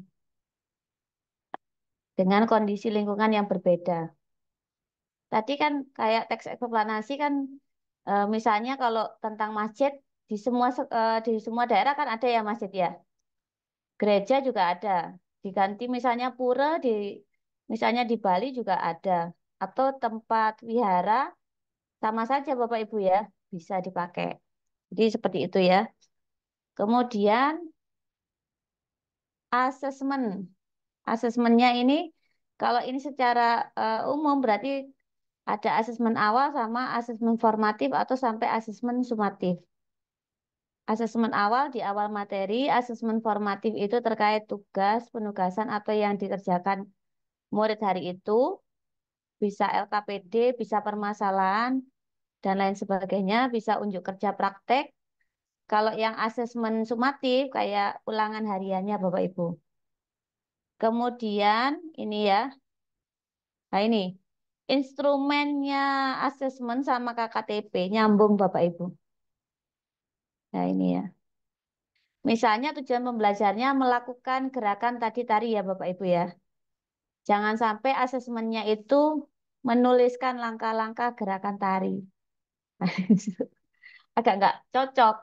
Dengan kondisi lingkungan yang berbeda tadi kan kayak teks eksplanasi kan eh, misalnya kalau tentang masjid di semua eh, di semua daerah kan ada ya masjid ya. Gereja juga ada. Diganti misalnya pura di misalnya di Bali juga ada atau tempat wihara sama saja Bapak Ibu ya bisa dipakai. Jadi seperti itu ya. Kemudian asesmen. Asesmennya ini kalau ini secara uh, umum berarti ada asesmen awal sama asesmen formatif atau sampai asesmen sumatif. Asesmen awal di awal materi, asesmen formatif itu terkait tugas, penugasan, apa yang dikerjakan murid hari itu. Bisa LKPD, bisa permasalahan, dan lain sebagainya. Bisa unjuk kerja praktek. Kalau yang asesmen sumatif, kayak ulangan hariannya Bapak-Ibu. Kemudian, ini ya. Nah ini, instrumennya asesmen sama KKTP nyambung Bapak Ibu. Nah ini ya. Misalnya tujuan pembelajarannya melakukan gerakan tadi tari ya Bapak Ibu ya. Jangan sampai asesmennya itu menuliskan langkah-langkah gerakan tari. Agak nggak cocok.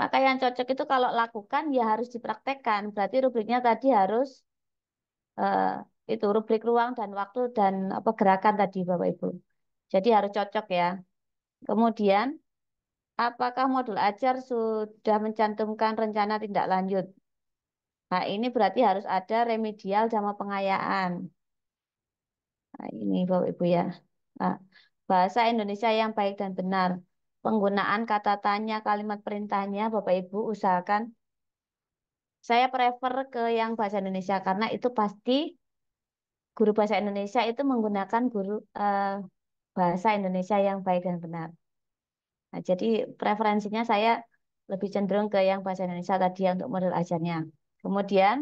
Maka yang cocok itu kalau lakukan ya harus dipraktekkan. Berarti rubriknya tadi harus uh, itu rubrik ruang dan waktu dan apa gerakan tadi Bapak Ibu. Jadi harus cocok ya. Kemudian apakah modul ajar sudah mencantumkan rencana tindak lanjut? Nah, ini berarti harus ada remedial sama pengayaan. Nah, ini Bapak Ibu ya. Nah, bahasa Indonesia yang baik dan benar. Penggunaan kata tanya, kalimat perintahnya Bapak Ibu usahakan saya prefer ke yang bahasa Indonesia karena itu pasti guru bahasa Indonesia itu menggunakan guru eh, bahasa Indonesia yang baik dan benar. Nah, jadi preferensinya saya lebih cenderung ke yang bahasa Indonesia tadi untuk model ajarnya. Kemudian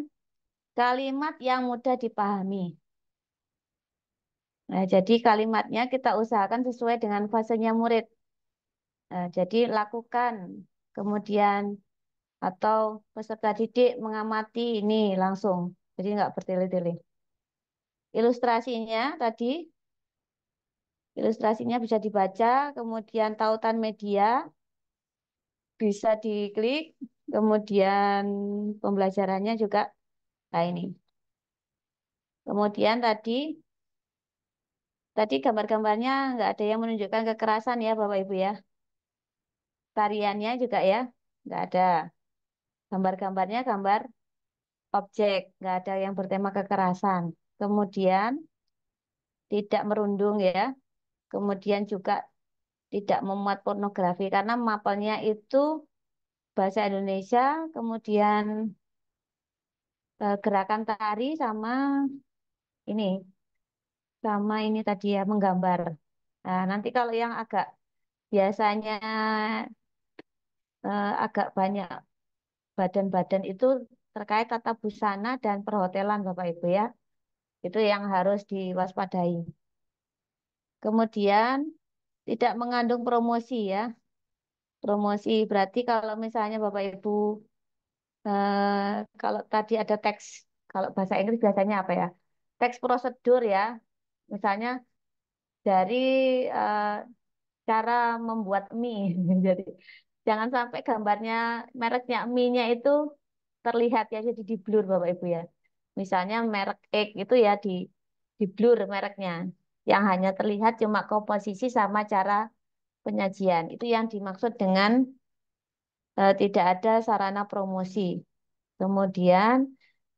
kalimat yang mudah dipahami. Nah, jadi kalimatnya kita usahakan sesuai dengan fasenya murid. Nah, jadi lakukan, kemudian atau peserta didik mengamati ini langsung. Jadi nggak bertele-tele. Ilustrasinya tadi, ilustrasinya bisa dibaca, kemudian tautan media bisa diklik, kemudian pembelajarannya juga nah ini. Kemudian tadi, tadi gambar-gambarnya nggak ada yang menunjukkan kekerasan ya Bapak-Ibu ya. Tariannya juga ya, nggak ada. Gambar-gambarnya gambar objek, nggak ada yang bertema kekerasan kemudian tidak merundung ya, kemudian juga tidak memuat pornografi karena mapelnya itu bahasa Indonesia, kemudian e, gerakan tari sama ini sama ini tadi ya menggambar. Nah, nanti kalau yang agak biasanya eh, agak banyak badan-badan itu terkait tata busana dan perhotelan Bapak Ibu ya. Itu yang harus diwaspadai. Kemudian tidak mengandung promosi ya. Promosi berarti kalau misalnya Bapak Ibu eh, kalau tadi ada teks, kalau bahasa Inggris biasanya apa ya? Teks prosedur ya. Misalnya dari eh, cara membuat mie. Jadi jangan sampai gambarnya mereknya mie-nya itu terlihat ya jadi di blur Bapak Ibu ya misalnya merek X itu ya di di blur mereknya yang hanya terlihat cuma komposisi sama cara penyajian itu yang dimaksud dengan e, tidak ada sarana promosi kemudian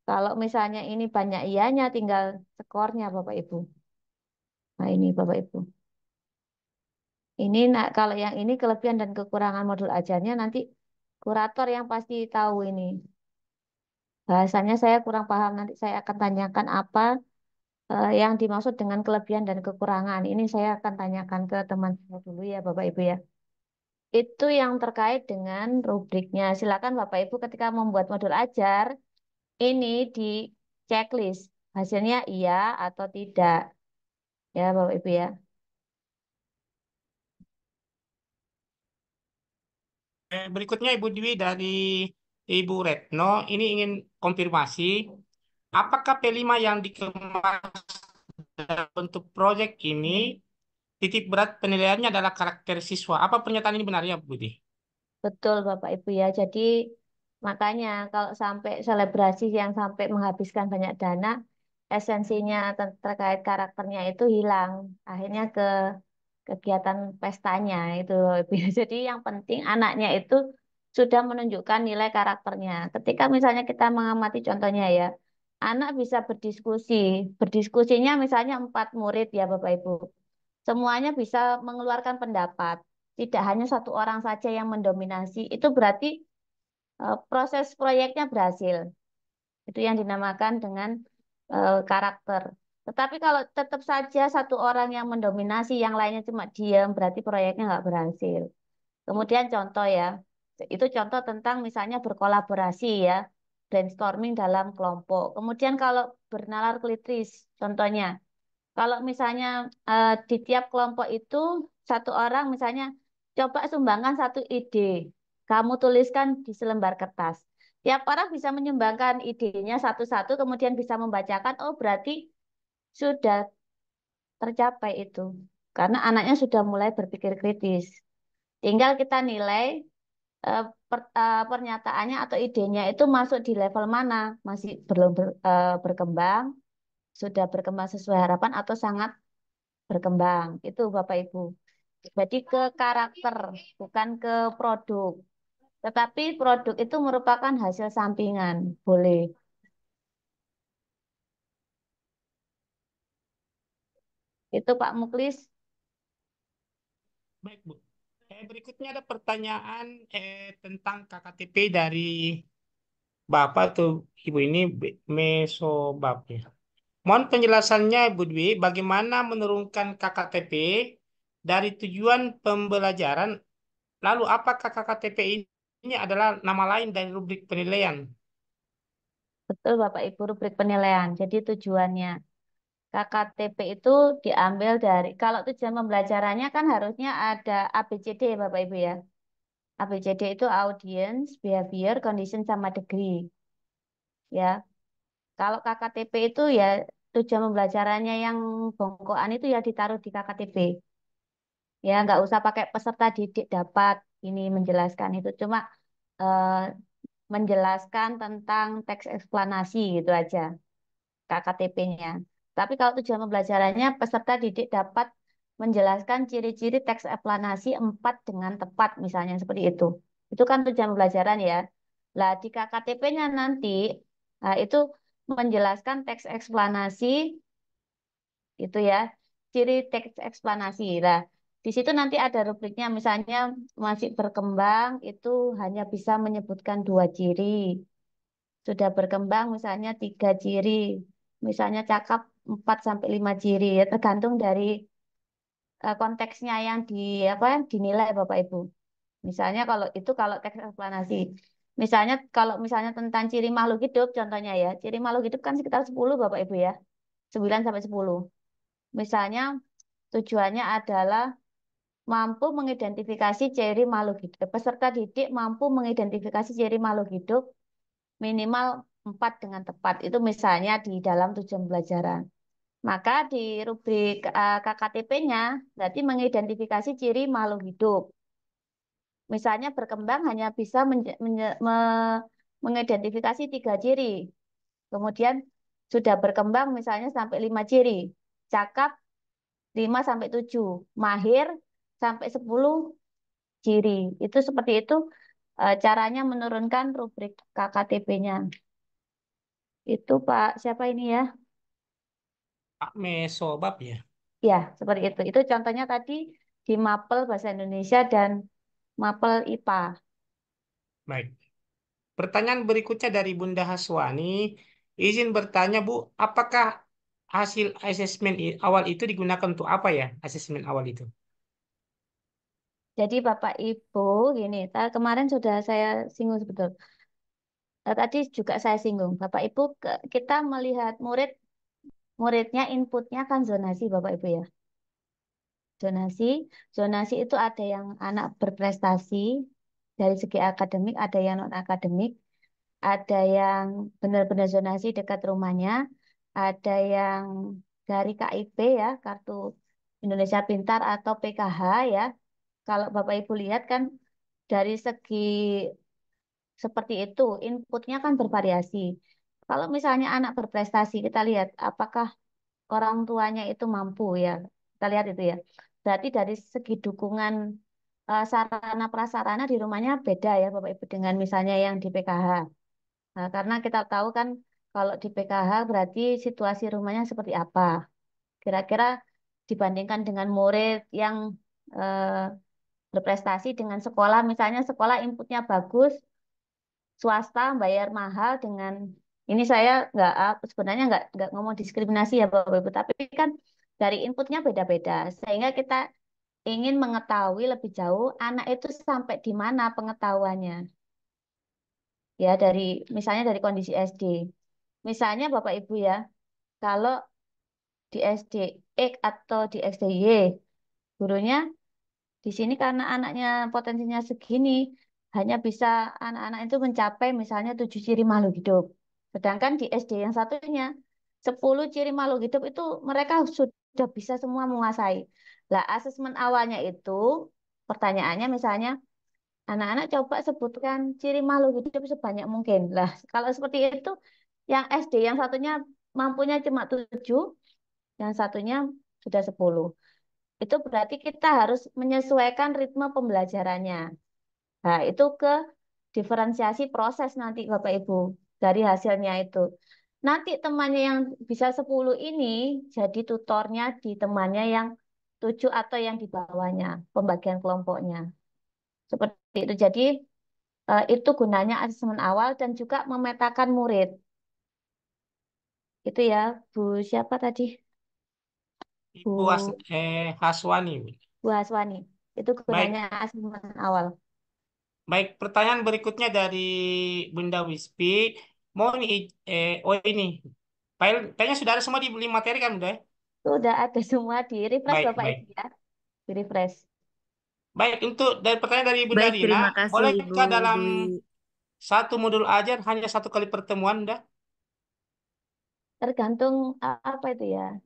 kalau misalnya ini banyak ianya tinggal skornya Bapak Ibu nah ini Bapak Ibu ini nah, kalau yang ini kelebihan dan kekurangan modul ajarnya nanti kurator yang pasti tahu ini Bahasanya saya kurang paham, nanti saya akan tanyakan apa uh, yang dimaksud dengan kelebihan dan kekurangan. Ini saya akan tanyakan ke teman saya dulu ya Bapak Ibu ya. Itu yang terkait dengan rubriknya. Silakan Bapak Ibu ketika membuat modul ajar, ini di checklist. Hasilnya iya atau tidak. Ya Bapak Ibu ya. Eh, berikutnya Ibu Dwi dari Ibu Retno ini ingin konfirmasi apakah P5 yang dikemas dalam bentuk proyek ini titik berat penilaiannya adalah karakter siswa. Apa pernyataan ini benar ya, Budi? Betul, Bapak Ibu ya. Jadi makanya kalau sampai selebrasi yang sampai menghabiskan banyak dana, esensinya ter terkait karakternya itu hilang. Akhirnya ke kegiatan pestanya itu. Jadi yang penting anaknya itu sudah menunjukkan nilai karakternya. Ketika misalnya kita mengamati contohnya ya, anak bisa berdiskusi. Berdiskusinya misalnya empat murid ya Bapak Ibu. Semuanya bisa mengeluarkan pendapat. Tidak hanya satu orang saja yang mendominasi. Itu berarti e, proses proyeknya berhasil. Itu yang dinamakan dengan e, karakter. Tetapi kalau tetap saja satu orang yang mendominasi, yang lainnya cuma diam, berarti proyeknya nggak berhasil. Kemudian contoh ya, itu contoh tentang misalnya berkolaborasi ya, brainstorming dalam kelompok. Kemudian kalau bernalar kritis, contohnya, kalau misalnya eh, di tiap kelompok itu satu orang misalnya coba sumbangkan satu ide, kamu tuliskan di selembar kertas. Tiap orang bisa menyumbangkan idenya satu-satu, kemudian bisa membacakan, oh berarti sudah tercapai itu. Karena anaknya sudah mulai berpikir kritis. Tinggal kita nilai Eh, per, uh, pernyataannya atau idenya itu masuk di level mana masih belum ber, uh, berkembang sudah berkembang sesuai harapan atau sangat berkembang itu bapak ibu jadi ke karakter bukan ke produk tetapi produk itu merupakan hasil sampingan boleh itu Pak Muklis baik bu berikutnya ada pertanyaan eh, tentang KKTP dari Bapak atau Ibu ini Mesobab ya. Mohon penjelasannya Ibu Dwi, bagaimana menurunkan KKTP dari tujuan pembelajaran, lalu apakah KKTP ini adalah nama lain dari rubrik penilaian? Betul Bapak Ibu, rubrik penilaian. Jadi tujuannya KKTP itu diambil dari kalau tujuan pembelajarannya kan harusnya ada ABCD ya, Bapak Ibu ya. ABCD itu audience, behavior, condition sama degree. Ya. Kalau KKTP itu ya tujuan pembelajarannya yang bongkoan itu ya ditaruh di KKTP. Ya, nggak usah pakai peserta didik dapat ini menjelaskan itu cuma eh, menjelaskan tentang teks eksplanasi gitu aja KKTP-nya. Tapi kalau tujuan pembelajarannya, peserta didik dapat menjelaskan ciri-ciri teks eksplanasi empat dengan tepat, misalnya seperti itu. Itu kan tujuan pembelajaran ya. Lah di KKTP-nya nanti nah itu menjelaskan teks eksplanasi itu ya, ciri teks eksplanasi. Lah di situ nanti ada rubriknya misalnya masih berkembang itu hanya bisa menyebutkan dua ciri. Sudah berkembang misalnya tiga ciri. Misalnya cakap 4 sampai 5 ciri ya tergantung dari uh, konteksnya yang di apa yang dinilai Bapak Ibu. Misalnya kalau itu kalau teks eksplanasi. Misalnya kalau misalnya tentang ciri makhluk hidup contohnya ya. Ciri makhluk hidup kan sekitar 10 Bapak Ibu ya. 9 sampai 10. Misalnya tujuannya adalah mampu mengidentifikasi ciri makhluk hidup. Peserta didik mampu mengidentifikasi ciri makhluk hidup minimal empat dengan tepat. Itu misalnya di dalam tujuan pelajaran. Maka di rubrik eh, KKTP-nya berarti mengidentifikasi ciri makhluk hidup. Misalnya berkembang hanya bisa mengidentifikasi tiga ciri. Kemudian sudah berkembang misalnya sampai lima ciri. Cakap lima sampai tujuh, mahir sampai sepuluh ciri. Itu seperti itu eh, caranya menurunkan rubrik KKTP-nya. Itu Pak, siapa ini ya? mesobab ya? Ya, seperti itu. Itu contohnya tadi di mapel bahasa Indonesia dan mapel IPA. Baik. Pertanyaan berikutnya dari Bunda Haswani. Izin bertanya, Bu, apakah hasil asesmen awal itu digunakan untuk apa ya, asesmen awal itu? Jadi Bapak Ibu, gini, kemarin sudah saya singgung sebetul. Tadi juga saya singgung, Bapak Ibu, kita melihat murid muridnya inputnya kan zonasi Bapak Ibu ya. Zonasi, zonasi itu ada yang anak berprestasi dari segi akademik, ada yang non akademik, ada yang benar-benar zonasi dekat rumahnya, ada yang dari KIP ya, kartu Indonesia Pintar atau PKH ya. Kalau Bapak Ibu lihat kan dari segi seperti itu, inputnya kan bervariasi. Kalau misalnya anak berprestasi, kita lihat apakah orang tuanya itu mampu ya. Kita lihat itu ya. Berarti dari segi dukungan uh, sarana prasarana di rumahnya beda ya Bapak Ibu dengan misalnya yang di PKH. Nah, karena kita tahu kan kalau di PKH berarti situasi rumahnya seperti apa. Kira-kira dibandingkan dengan murid yang uh, berprestasi dengan sekolah, misalnya sekolah inputnya bagus, swasta bayar mahal dengan ini saya nggak sebenarnya nggak nggak ngomong diskriminasi ya bapak ibu tapi kan dari inputnya beda-beda sehingga kita ingin mengetahui lebih jauh anak itu sampai di mana pengetahuannya ya dari misalnya dari kondisi SD misalnya bapak ibu ya kalau di SD X atau di SD Y gurunya di sini karena anaknya potensinya segini hanya bisa anak-anak itu mencapai misalnya tujuh ciri makhluk hidup Sedangkan di SD yang satunya, 10 ciri makhluk hidup itu mereka sudah bisa semua menguasai. Lah, asesmen awalnya itu, pertanyaannya misalnya, anak-anak coba sebutkan ciri makhluk hidup sebanyak mungkin. Lah, kalau seperti itu, yang SD yang satunya mampunya cuma 7, yang satunya sudah 10. Itu berarti kita harus menyesuaikan ritme pembelajarannya. Nah, itu ke diferensiasi proses nanti Bapak Ibu dari hasilnya itu. Nanti temannya yang bisa 10 ini jadi tutornya di temannya yang 7 atau yang di bawahnya, pembagian kelompoknya. Seperti itu. Jadi eh, itu gunanya asesmen awal dan juga memetakan murid. Itu ya, Bu siapa tadi? Bu, As eh, Haswani. Bu Haswani. Itu gunanya asesmen awal. Baik, pertanyaan berikutnya dari Bunda Wispi mau ini eh, oh ini file kayaknya sudah ada semua di materi kan udah Sudah ada semua di refresh baik, Bapak baik. ya. Di refresh. Baik, untuk dari pertanyaan dari Ibu baik, Darina, kasih, bolehkah dalam satu modul ajar hanya satu kali pertemuan dah? Tergantung apa itu ya?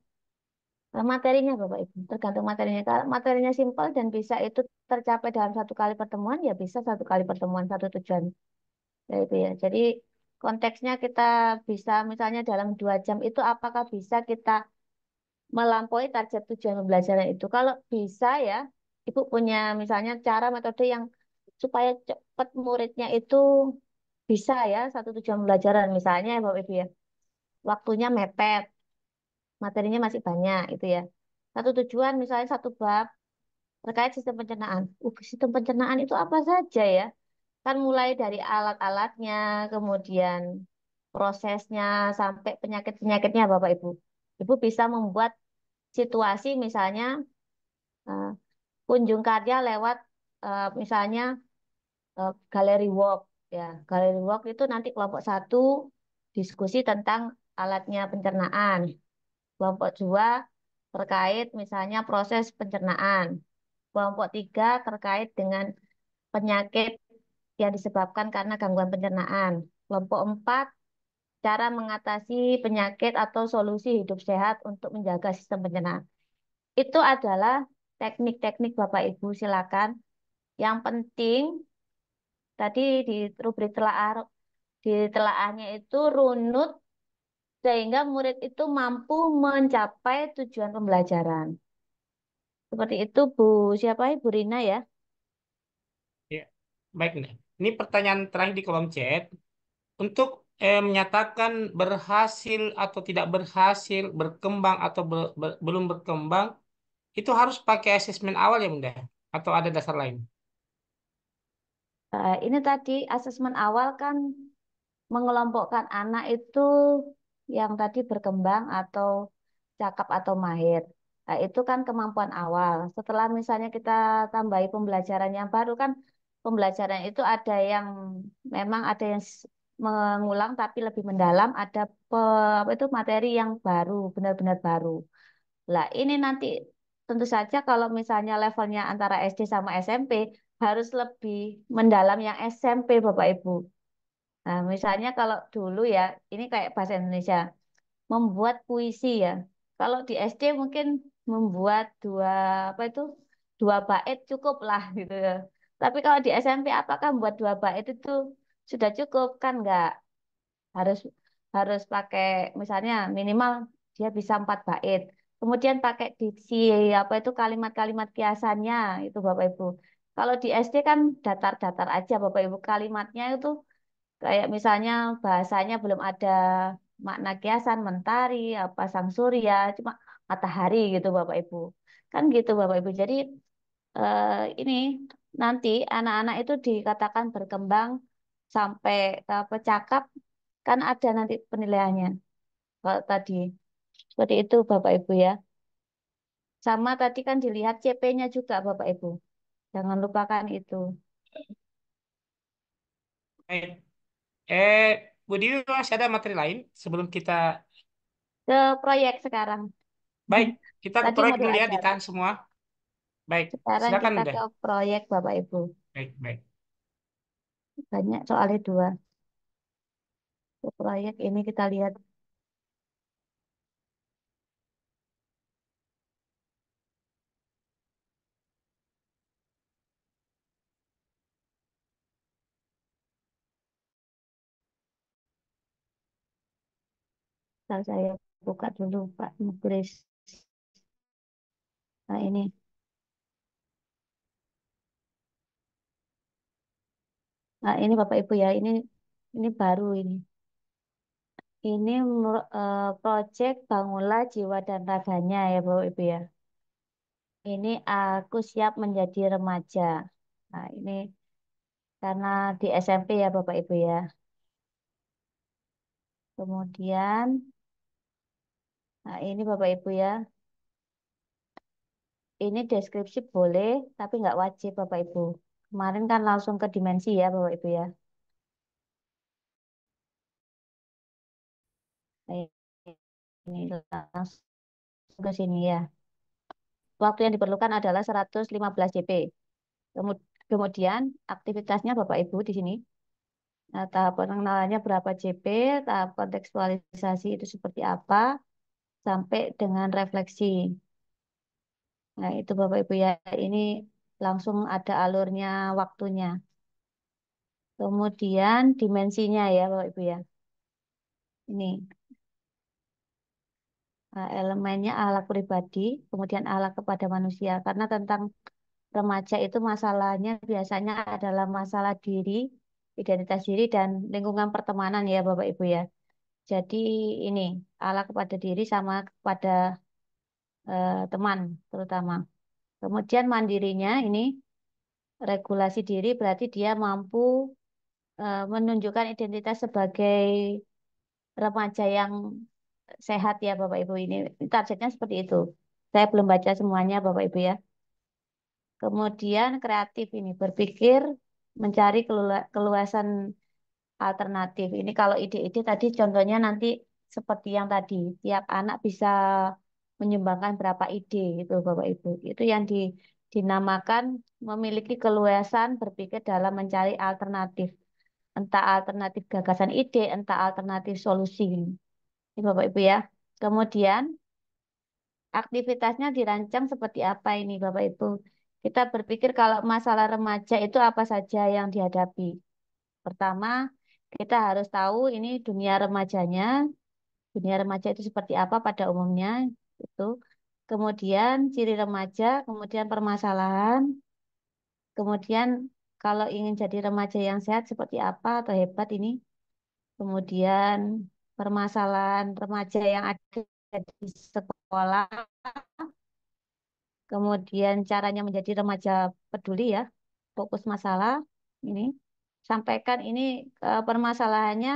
Materinya Bapak Ibu, tergantung materinya. Kalau materinya simpel dan bisa itu tercapai dalam satu kali pertemuan, ya bisa satu kali pertemuan, satu tujuan. Ya itu ya. Jadi konteksnya kita bisa misalnya dalam dua jam itu apakah bisa kita melampaui target tujuan pembelajaran itu. Kalau bisa ya, Ibu punya misalnya cara metode yang supaya cepat muridnya itu bisa ya satu tujuan pembelajaran misalnya ya Bapak Ibu ya. Waktunya mepet, materinya masih banyak itu ya. Satu tujuan misalnya satu bab terkait sistem pencernaan. Uh, sistem pencernaan itu apa saja ya? kan mulai dari alat-alatnya, kemudian prosesnya sampai penyakit-penyakitnya Bapak Ibu. Ibu bisa membuat situasi misalnya uh, kunjung karya lewat uh, misalnya uh, galeri walk ya. Galeri walk itu nanti kelompok satu diskusi tentang alatnya pencernaan. Kelompok dua terkait misalnya proses pencernaan. Kelompok tiga terkait dengan penyakit yang disebabkan karena gangguan pencernaan. Kelompok 4, cara mengatasi penyakit atau solusi hidup sehat untuk menjaga sistem pencernaan. Itu adalah teknik-teknik Bapak Ibu silakan. Yang penting tadi di rubrik telaah di telaahnya itu runut sehingga murid itu mampu mencapai tujuan pembelajaran. Seperti itu Bu siapa Bu Rina ya? Ya, baik nih. Ini pertanyaan terakhir di kolom chat. Untuk eh, menyatakan berhasil atau tidak berhasil, berkembang atau ber, ber, belum berkembang, itu harus pakai asesmen awal ya Bunda? Atau ada dasar lain? Eh, ini tadi asesmen awal kan mengelompokkan anak itu yang tadi berkembang atau cakap atau mahir. Nah, itu kan kemampuan awal. Setelah misalnya kita tambahi pembelajaran yang baru kan pembelajaran itu ada yang memang ada yang mengulang tapi lebih mendalam, ada pe, itu materi yang baru, benar-benar baru. Lah, ini nanti tentu saja kalau misalnya levelnya antara SD sama SMP harus lebih mendalam yang SMP Bapak Ibu. Nah, misalnya kalau dulu ya, ini kayak bahasa Indonesia, membuat puisi ya. Kalau di SD mungkin membuat dua apa itu dua bait cukup lah gitu ya tapi kalau di SMP apakah buat dua bait itu tuh sudah cukup kan nggak harus harus pakai misalnya minimal dia bisa empat bait. Kemudian pakai diksi apa itu kalimat-kalimat kiasannya itu Bapak Ibu. Kalau di SD kan datar-datar aja Bapak Ibu kalimatnya itu kayak misalnya bahasanya belum ada makna kiasan mentari apa sang surya cuma matahari gitu Bapak Ibu. Kan gitu Bapak Ibu. Jadi eh, ini nanti anak-anak itu dikatakan berkembang sampai apa eh, cakap kan ada nanti penilaiannya kalau tadi seperti itu Bapak Ibu ya sama tadi kan dilihat CP-nya juga Bapak Ibu jangan lupakan itu eh, eh Bu Dewi masih ada materi lain sebelum kita ke proyek sekarang baik kita ke proyek dulu ya ditahan semua Baik, Sekarang silakan kita deh. ke proyek Bapak Ibu. Baik, baik. Banyak soalnya dua. Ke proyek ini kita lihat. Ntar saya buka dulu Pak Mugris. Nah ini. Nah, ini Bapak Ibu ya, ini ini baru ini. Ini uh, eh, proyek bangunlah Jiwa dan Raganya ya Bapak Ibu ya. Ini aku siap menjadi remaja. Nah, ini karena di SMP ya Bapak Ibu ya. Kemudian nah ini Bapak Ibu ya. Ini deskripsi boleh tapi nggak wajib Bapak Ibu. Kemarin kan langsung ke dimensi ya Bapak Ibu ya. Ini langsung ke sini ya. Waktu yang diperlukan adalah 115 JP. Kemudian aktivitasnya Bapak Ibu di sini. Nah, tahap pengenalannya berapa JP, tahap kontekstualisasi itu seperti apa, sampai dengan refleksi. Nah, itu Bapak Ibu ya, ini langsung ada alurnya waktunya. Kemudian dimensinya ya Bapak Ibu ya. Ini nah, elemennya ala pribadi, kemudian ala kepada manusia. Karena tentang remaja itu masalahnya biasanya adalah masalah diri, identitas diri dan lingkungan pertemanan ya Bapak Ibu ya. Jadi ini ala kepada diri sama kepada eh, teman terutama. Kemudian mandirinya ini regulasi diri berarti dia mampu e, menunjukkan identitas sebagai remaja yang sehat ya Bapak Ibu ini. Targetnya seperti itu. Saya belum baca semuanya Bapak Ibu ya. Kemudian kreatif ini berpikir mencari keluasan alternatif. Ini kalau ide-ide tadi contohnya nanti seperti yang tadi, tiap anak bisa menyumbangkan berapa ide itu Bapak Ibu. Itu yang di, dinamakan memiliki keluasan berpikir dalam mencari alternatif. Entah alternatif gagasan ide, entah alternatif solusi. Ini Bapak Ibu ya. Kemudian aktivitasnya dirancang seperti apa ini Bapak Ibu? Kita berpikir kalau masalah remaja itu apa saja yang dihadapi. Pertama, kita harus tahu ini dunia remajanya, dunia remaja itu seperti apa pada umumnya itu kemudian ciri remaja kemudian permasalahan kemudian kalau ingin jadi remaja yang sehat seperti apa atau hebat ini kemudian permasalahan remaja yang ada di sekolah kemudian caranya menjadi remaja peduli ya fokus masalah ini sampaikan ini eh, permasalahannya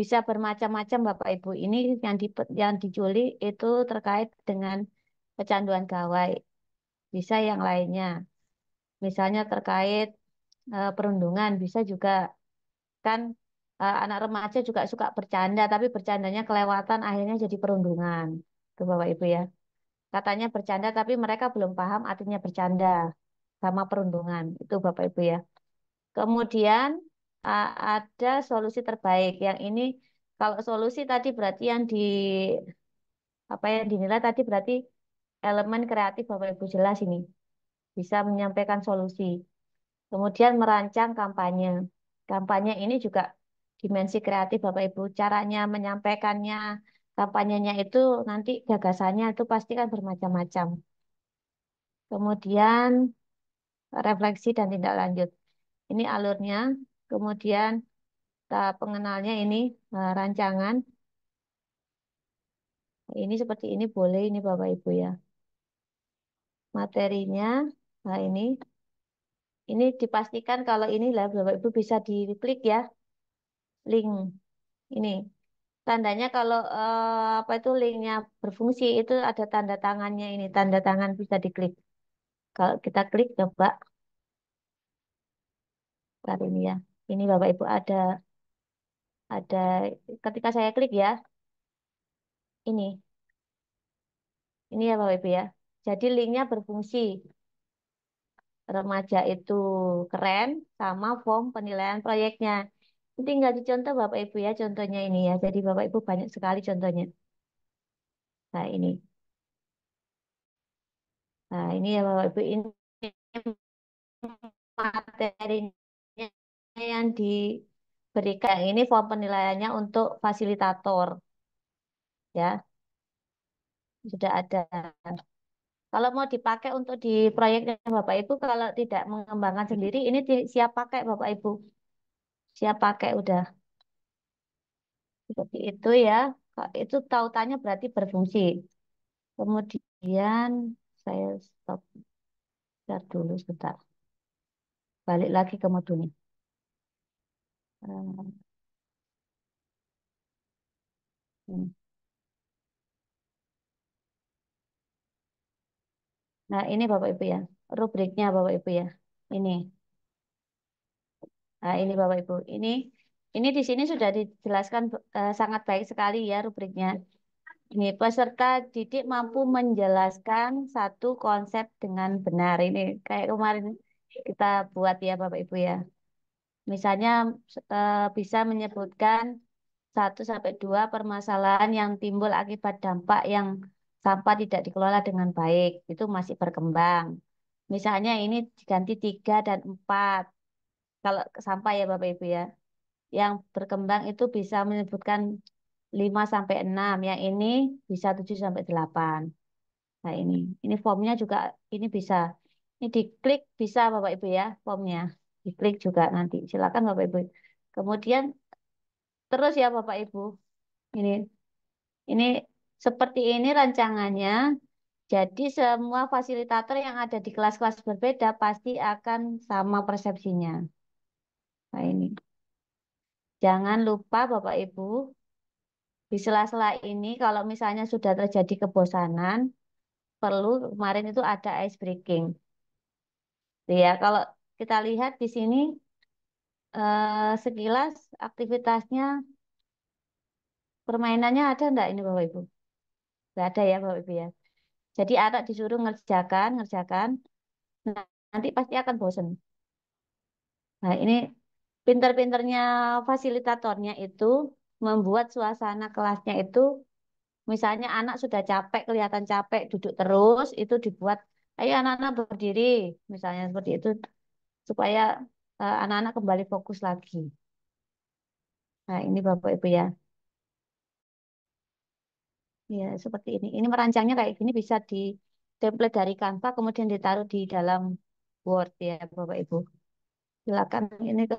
bisa bermacam-macam Bapak Ibu. Ini yang di yang dijuli itu terkait dengan kecanduan gawai. Bisa yang lainnya. Misalnya terkait uh, perundungan bisa juga kan uh, anak remaja juga suka bercanda tapi bercandanya kelewatan akhirnya jadi perundungan. itu Bapak Ibu ya. Katanya bercanda tapi mereka belum paham artinya bercanda sama perundungan. Itu Bapak Ibu ya. Kemudian ada solusi terbaik. Yang ini kalau solusi tadi berarti yang di apa yang dinilai tadi berarti elemen kreatif Bapak Ibu jelas ini bisa menyampaikan solusi. Kemudian merancang kampanye. Kampanye ini juga dimensi kreatif Bapak Ibu. Caranya menyampaikannya, kampanyenya itu nanti gagasannya itu pasti kan bermacam-macam. Kemudian refleksi dan tindak lanjut. Ini alurnya Kemudian tahap pengenalnya ini eh, rancangan. Ini seperti ini boleh ini Bapak Ibu ya. Materinya, nah ini. Ini dipastikan kalau ini lah Bapak Ibu bisa diklik ya. Link ini tandanya kalau eh, apa itu linknya berfungsi itu ada tanda tangannya ini tanda tangan bisa diklik kalau kita klik coba Bentar ini ya ini Bapak Ibu ada ada ketika saya klik ya. Ini. Ini ya Bapak Ibu ya. Jadi linknya berfungsi. Remaja itu keren sama form penilaian proyeknya. Ini tinggal dicontoh Bapak Ibu ya contohnya ini ya. Jadi Bapak Ibu banyak sekali contohnya. Nah ini. Nah ini ya Bapak Ibu ini materinya yang diberikan ini form penilaiannya untuk fasilitator ya sudah ada kalau mau dipakai untuk di proyeknya Bapak Ibu kalau tidak mengembangkan sendiri ini siap pakai Bapak Ibu siap pakai udah seperti itu ya itu tautannya berarti berfungsi kemudian saya stop Bentar dulu sebentar balik lagi ke modulnya Ah, hmm. Nah, ini Bapak Ibu ya. Rubriknya Bapak Ibu ya. Ini. Nah, ini Bapak Ibu. Ini ini di sini sudah dijelaskan eh, sangat baik sekali ya rubriknya. Ini peserta didik mampu menjelaskan satu konsep dengan benar. Ini kayak kemarin kita buat ya Bapak Ibu ya. Misalnya eh, bisa menyebutkan satu sampai dua permasalahan yang timbul akibat dampak yang sampah tidak dikelola dengan baik. Itu masih berkembang. Misalnya ini diganti tiga dan empat. Kalau sampah ya Bapak Ibu ya. Yang berkembang itu bisa menyebutkan lima sampai enam. Yang ini bisa tujuh sampai delapan. Nah ini, ini formnya juga ini bisa. Ini diklik bisa Bapak Ibu ya formnya. Diklik juga nanti. Silakan Bapak Ibu. Kemudian terus ya Bapak Ibu. Ini ini seperti ini rancangannya. Jadi semua fasilitator yang ada di kelas-kelas berbeda pasti akan sama persepsinya. Nah ini. Jangan lupa Bapak Ibu, di sela-sela ini kalau misalnya sudah terjadi kebosanan, perlu kemarin itu ada ice breaking. Ya, kalau kita lihat di sini eh, sekilas aktivitasnya permainannya ada enggak ini Bapak Ibu? Enggak ada ya Bapak Ibu ya. Jadi anak disuruh ngerjakan, ngerjakan. nanti pasti akan bosen. Nah, ini pinter-pinternya fasilitatornya itu membuat suasana kelasnya itu misalnya anak sudah capek, kelihatan capek, duduk terus, itu dibuat ayo anak-anak berdiri, misalnya seperti itu supaya eh, anak-anak uh, kembali fokus lagi. Nah, ini Bapak Ibu ya. Ya, seperti ini. Ini merancangnya kayak gini bisa di template dari Canva kemudian ditaruh di dalam Word ya Bapak Ibu. Silakan ini ke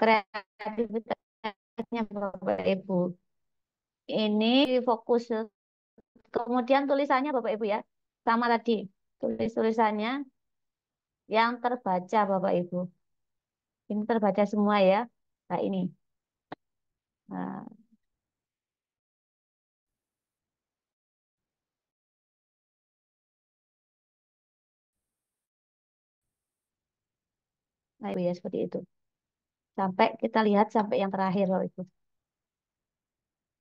kreativitasnya Bapak Ibu. Ini fokus kemudian tulisannya Bapak Ibu ya. Sama tadi tulis-tulisannya yang terbaca Bapak Ibu. Ini terbaca semua ya. Nah ini. Nah. Nah, Ibu ya seperti itu. Sampai kita lihat sampai yang terakhir loh Ibu.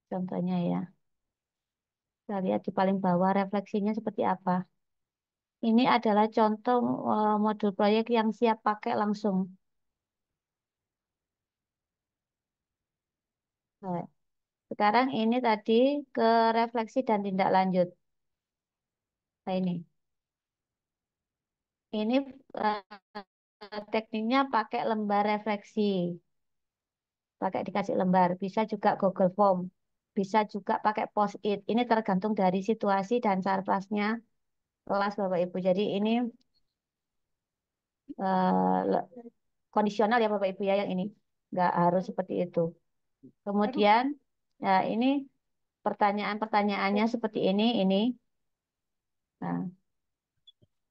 Contohnya ya. Kita lihat di paling bawah refleksinya seperti apa. Ini adalah contoh eh, modul proyek yang siap pakai langsung. Nah, sekarang ini tadi ke refleksi dan tindak lanjut. Nah, ini. Ini eh, tekniknya pakai lembar refleksi. Pakai dikasih lembar. Bisa juga Google Form. Bisa juga pakai post-it. Ini tergantung dari situasi dan sarpasnya kelas Bapak Ibu. Jadi ini uh, kondisional ya Bapak Ibu ya yang ini. Nggak harus seperti itu. Kemudian ya ini pertanyaan-pertanyaannya seperti ini ini. Nah,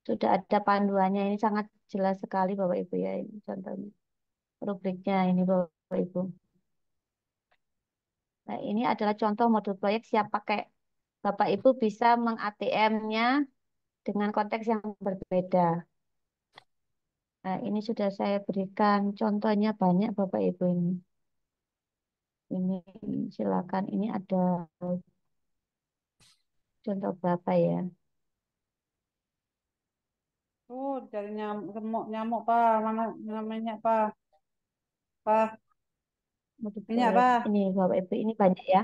sudah ada panduannya ini sangat jelas sekali Bapak Ibu ya ini contohnya. Rubriknya ini Bapak Ibu. Nah, ini adalah contoh modul proyek siap pakai Bapak Ibu bisa meng-ATM-nya dengan konteks yang berbeda. Nah, ini sudah saya berikan contohnya banyak Bapak Ibu ini. Ini silakan ini ada contoh berapa ya? Oh, dari nyamuk, nyamuk, Pak. Mana namanya, Pak? Pak. Banyak, Pak. Ini Bapak Ibu ini banyak ya.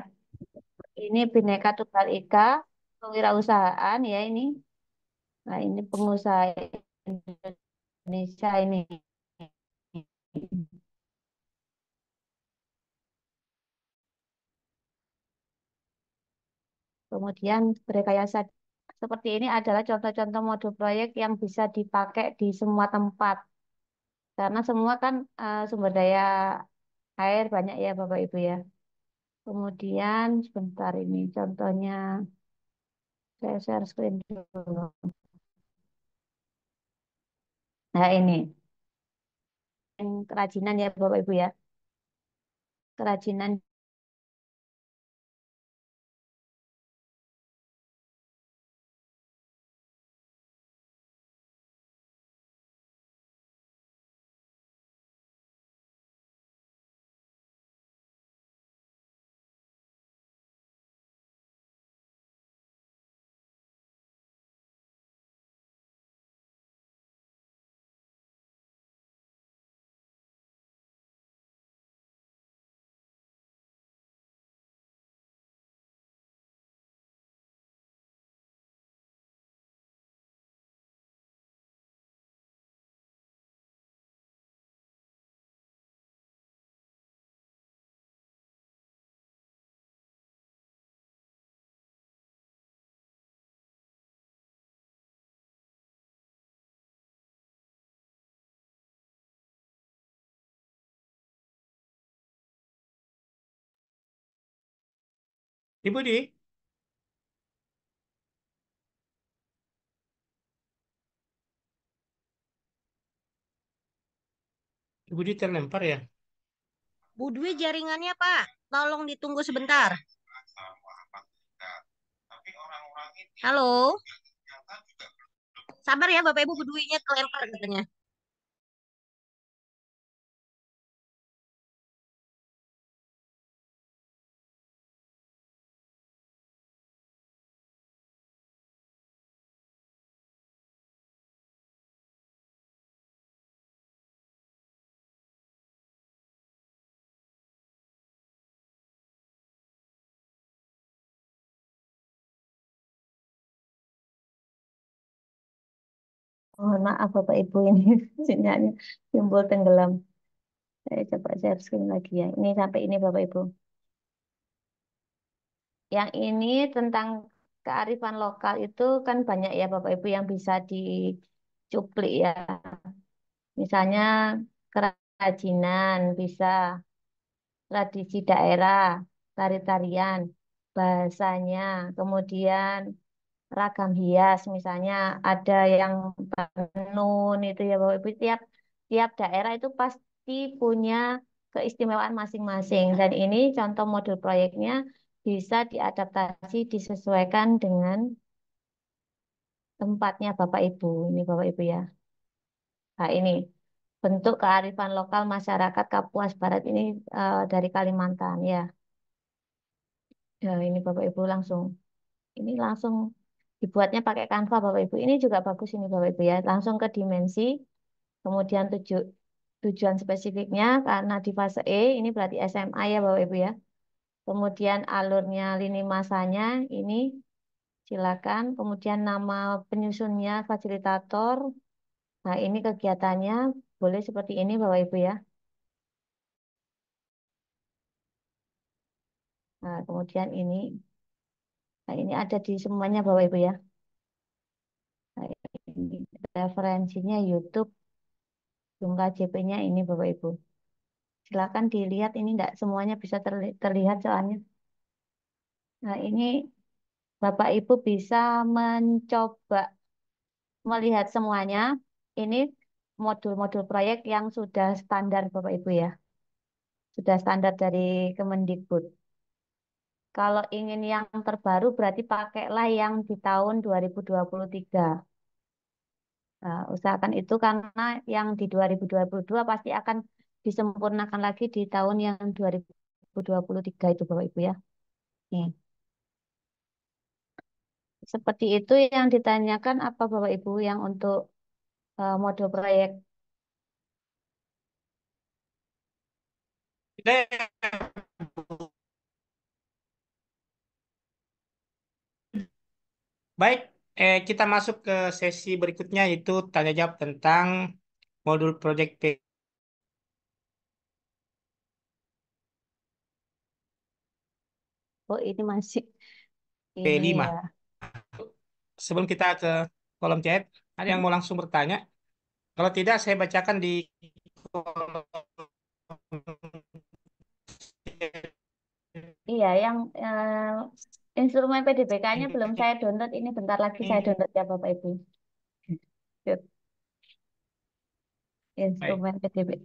Ini Bineka Tunggal Ika, kewirausahaan ya ini Nah, ini pengusaha Indonesia ini. Kemudian rekayasa seperti ini adalah contoh-contoh modul proyek yang bisa dipakai di semua tempat. Karena semua kan uh, sumber daya air banyak ya Bapak Ibu ya. Kemudian sebentar ini contohnya saya share screen dulu. Nah, ini yang kerajinan ya Bapak Ibu ya. Kerajinan Ibu Dwi terlempar ya? Bu Dwi jaringannya apa? tolong ditunggu sebentar. Halo. Sabar ya Bapak Ibu Bu Dwi-nya kelempar katanya. Mohon maaf Bapak Ibu ini sinyalnya simbol tenggelam. Saya coba share screen lagi ya. Ini sampai ini Bapak Ibu. Yang ini tentang kearifan lokal itu kan banyak ya Bapak Ibu yang bisa dicuplik ya. Misalnya kerajinan bisa, tradisi daerah, tari-tarian, bahasanya, kemudian ragam hias misalnya ada yang tenun itu ya Bapak Ibu tiap tiap daerah itu pasti punya keistimewaan masing-masing dan ini contoh modul proyeknya bisa diadaptasi disesuaikan dengan tempatnya Bapak Ibu ini Bapak Ibu ya nah ini bentuk kearifan lokal masyarakat Kapuas Barat ini uh, dari Kalimantan ya ya ini Bapak Ibu langsung ini langsung dibuatnya pakai kanva, Bapak Ibu. Ini juga bagus ini Bapak Ibu ya. Langsung ke dimensi, kemudian tuju, tujuan spesifiknya karena di fase E, ini berarti SMA ya Bapak Ibu ya. Kemudian alurnya lini masanya ini silakan. Kemudian nama penyusunnya fasilitator. Nah ini kegiatannya boleh seperti ini Bapak Ibu ya. Nah, kemudian ini Nah, ini ada di semuanya Bapak Ibu ya. Nah, ini referensinya YouTube. Jumlah JP-nya ini Bapak Ibu. Silakan dilihat ini tidak semuanya bisa terli terlihat soalnya. Nah, ini Bapak Ibu bisa mencoba melihat semuanya. Ini modul-modul proyek yang sudah standar Bapak Ibu ya. Sudah standar dari Kemendikbud. Kalau ingin yang terbaru berarti pakailah yang di tahun 2023. Nah, usahakan itu karena yang di 2022 pasti akan disempurnakan lagi di tahun yang 2023 itu Bapak Ibu ya. Nih, Seperti itu yang ditanyakan apa Bapak Ibu yang untuk uh, mode proyek Tidak. Baik, eh, kita masuk ke sesi berikutnya yaitu tanya jawab tentang modul Project P. Oh, ini masih P5. Ya. Sebelum kita ke kolom chat, ada hmm. yang mau langsung bertanya? Kalau tidak, saya bacakan di Iya, yang eh, Instrumen PDBK-nya belum saya download. Ini bentar lagi saya hmm. download ya Bapak Ibu. Good. Instrumen PDBK.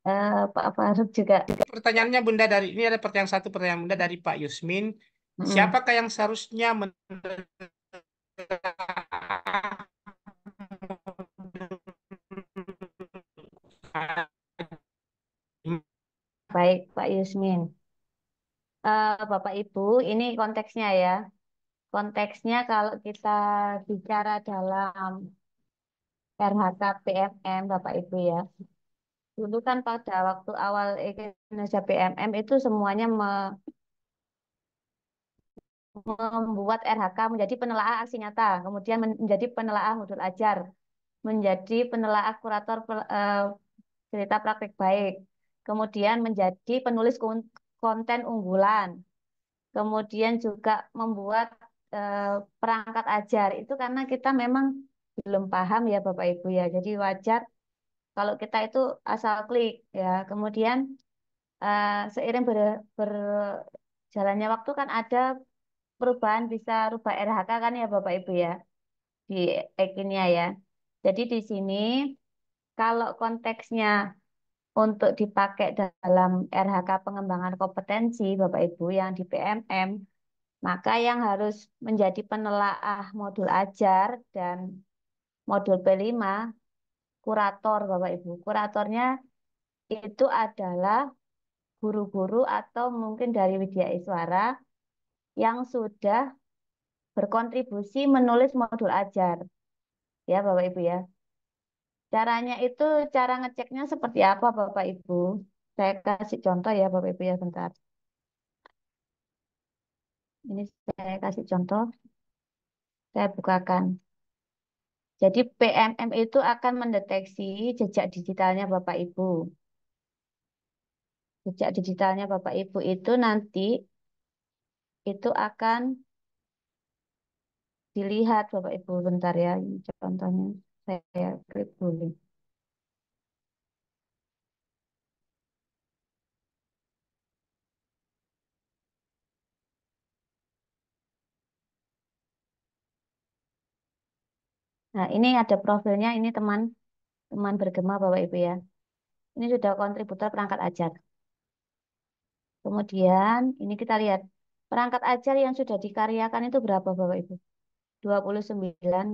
Uh, eh, Pak Faruk juga. Pertanyaannya Bunda dari ini ada pertanyaan satu pertanyaan Bunda dari Pak Yusmin. -hmm. Siapakah yang seharusnya Baik, Pak Yusmin. Uh, Bapak Ibu, ini konteksnya ya. Konteksnya kalau kita bicara dalam RHK PMM Bapak Ibu ya. Dulu kan pada waktu awal Indonesia PMM itu semuanya me membuat RHK menjadi penelaah aksi nyata, kemudian menjadi penelaah modul ajar, menjadi penelaah kurator uh, cerita praktik baik, kemudian menjadi penulis konten unggulan, kemudian juga membuat e, perangkat ajar. Itu karena kita memang belum paham ya Bapak Ibu ya. Jadi wajar kalau kita itu asal klik ya. Kemudian e, seiring ber, berjalannya waktu kan ada perubahan bisa rubah RHK kan ya Bapak Ibu ya di ekinnya ya. Jadi di sini kalau konteksnya untuk dipakai dalam RHK pengembangan kompetensi Bapak Ibu yang di PMM, maka yang harus menjadi penelaah modul ajar dan modul P5 kurator Bapak Ibu. Kuratornya itu adalah guru-guru atau mungkin dari Widya Iswara yang sudah berkontribusi menulis modul ajar. Ya Bapak Ibu ya. Caranya itu cara ngeceknya seperti apa Bapak Ibu? Saya kasih contoh ya Bapak Ibu ya bentar. Ini saya kasih contoh. Saya bukakan. Jadi PMM itu akan mendeteksi jejak digitalnya Bapak Ibu. Jejak digitalnya Bapak Ibu itu nanti itu akan dilihat Bapak Ibu bentar ya contohnya saya klik boleh. Nah, ini ada profilnya, ini teman teman bergema Bapak Ibu ya. Ini sudah kontributor perangkat ajar. Kemudian ini kita lihat perangkat ajar yang sudah dikaryakan itu berapa Bapak Ibu? 29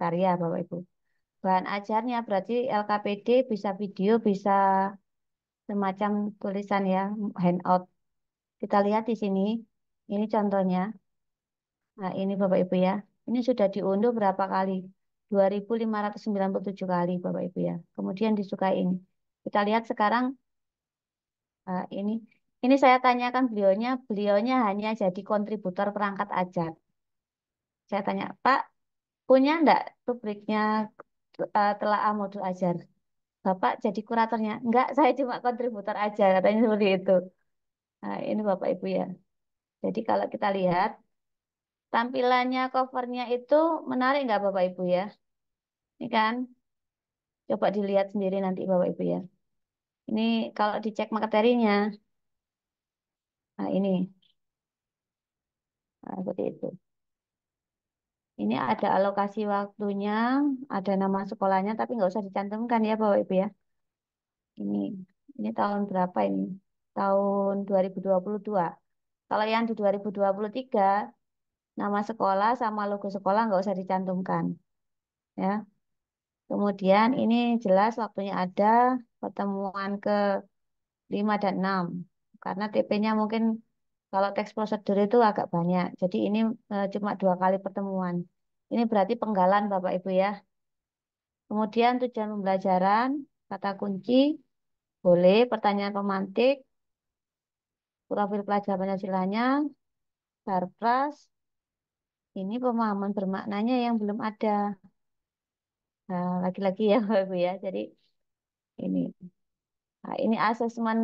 karya Bapak Ibu bahan ajarnya berarti LKPD bisa video bisa semacam tulisan ya handout kita lihat di sini ini contohnya nah ini Bapak Ibu ya ini sudah diunduh berapa kali 2597 kali Bapak Ibu ya kemudian disukai ini kita lihat sekarang nah, ini ini saya tanyakan beliaunya beliaunya hanya jadi kontributor perangkat ajar saya tanya Pak punya enggak rubriknya uh, eh, telaah modul ajar. Bapak jadi kuratornya. Enggak, saya cuma kontributor aja katanya seperti itu. Nah, ini Bapak Ibu ya. Jadi kalau kita lihat tampilannya covernya itu menarik enggak Bapak Ibu ya? Ini kan coba dilihat sendiri nanti Bapak Ibu ya. Ini kalau dicek materinya. Nah, ini. Nah, seperti itu. Ini ada alokasi waktunya, ada nama sekolahnya, tapi nggak usah dicantumkan ya Bapak Ibu ya. Ini ini tahun berapa ini? Tahun 2022. Kalau yang di 2023, nama sekolah sama logo sekolah nggak usah dicantumkan. Ya. Kemudian ini jelas waktunya ada pertemuan ke 5 dan 6. Karena TP-nya mungkin kalau teks prosedur itu agak banyak. Jadi ini eh, cuma dua kali pertemuan. Ini berarti penggalan Bapak Ibu ya. Kemudian tujuan pembelajaran, kata kunci, boleh, pertanyaan pemantik, profil pelajar Pancasilanya, plus. ini pemahaman bermaknanya yang belum ada. Nah, lagi-lagi ya Bapak Ibu ya, jadi ini. Nah, ini asesmen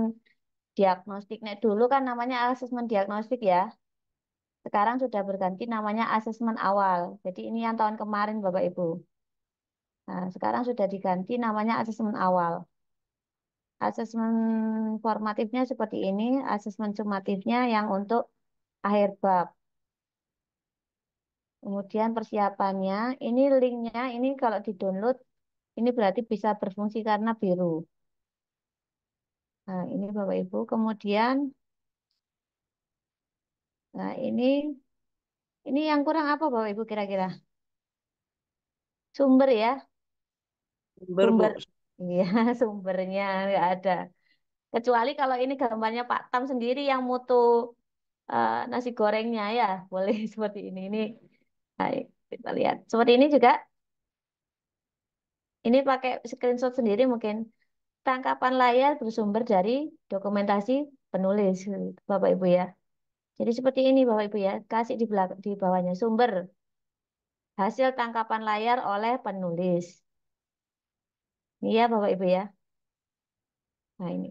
diagnostiknya dulu kan namanya asesmen diagnostik ya. Sekarang sudah berganti namanya asesmen awal. Jadi ini yang tahun kemarin Bapak Ibu. Nah, sekarang sudah diganti namanya asesmen awal. Asesmen formatifnya seperti ini, asesmen sumatifnya yang untuk akhir bab. Kemudian persiapannya, ini linknya, ini kalau di-download, ini berarti bisa berfungsi karena biru. Nah, ini Bapak Ibu. Kemudian Nah, ini ini yang kurang apa Bapak Ibu kira-kira? Sumber ya? Sumber, sumber. Iya, sumbernya nggak ada. Kecuali kalau ini gambarnya Pak Tam sendiri yang mutu uh, nasi gorengnya ya, boleh seperti ini. Ini Ayo, kita lihat. Seperti ini juga. Ini pakai screenshot sendiri mungkin. Tangkapan layar bersumber dari dokumentasi penulis, Bapak Ibu ya. Jadi seperti ini Bapak Ibu ya, kasih di, belak di bawahnya sumber. Hasil tangkapan layar oleh penulis. Iya Bapak Ibu ya. Nah ini.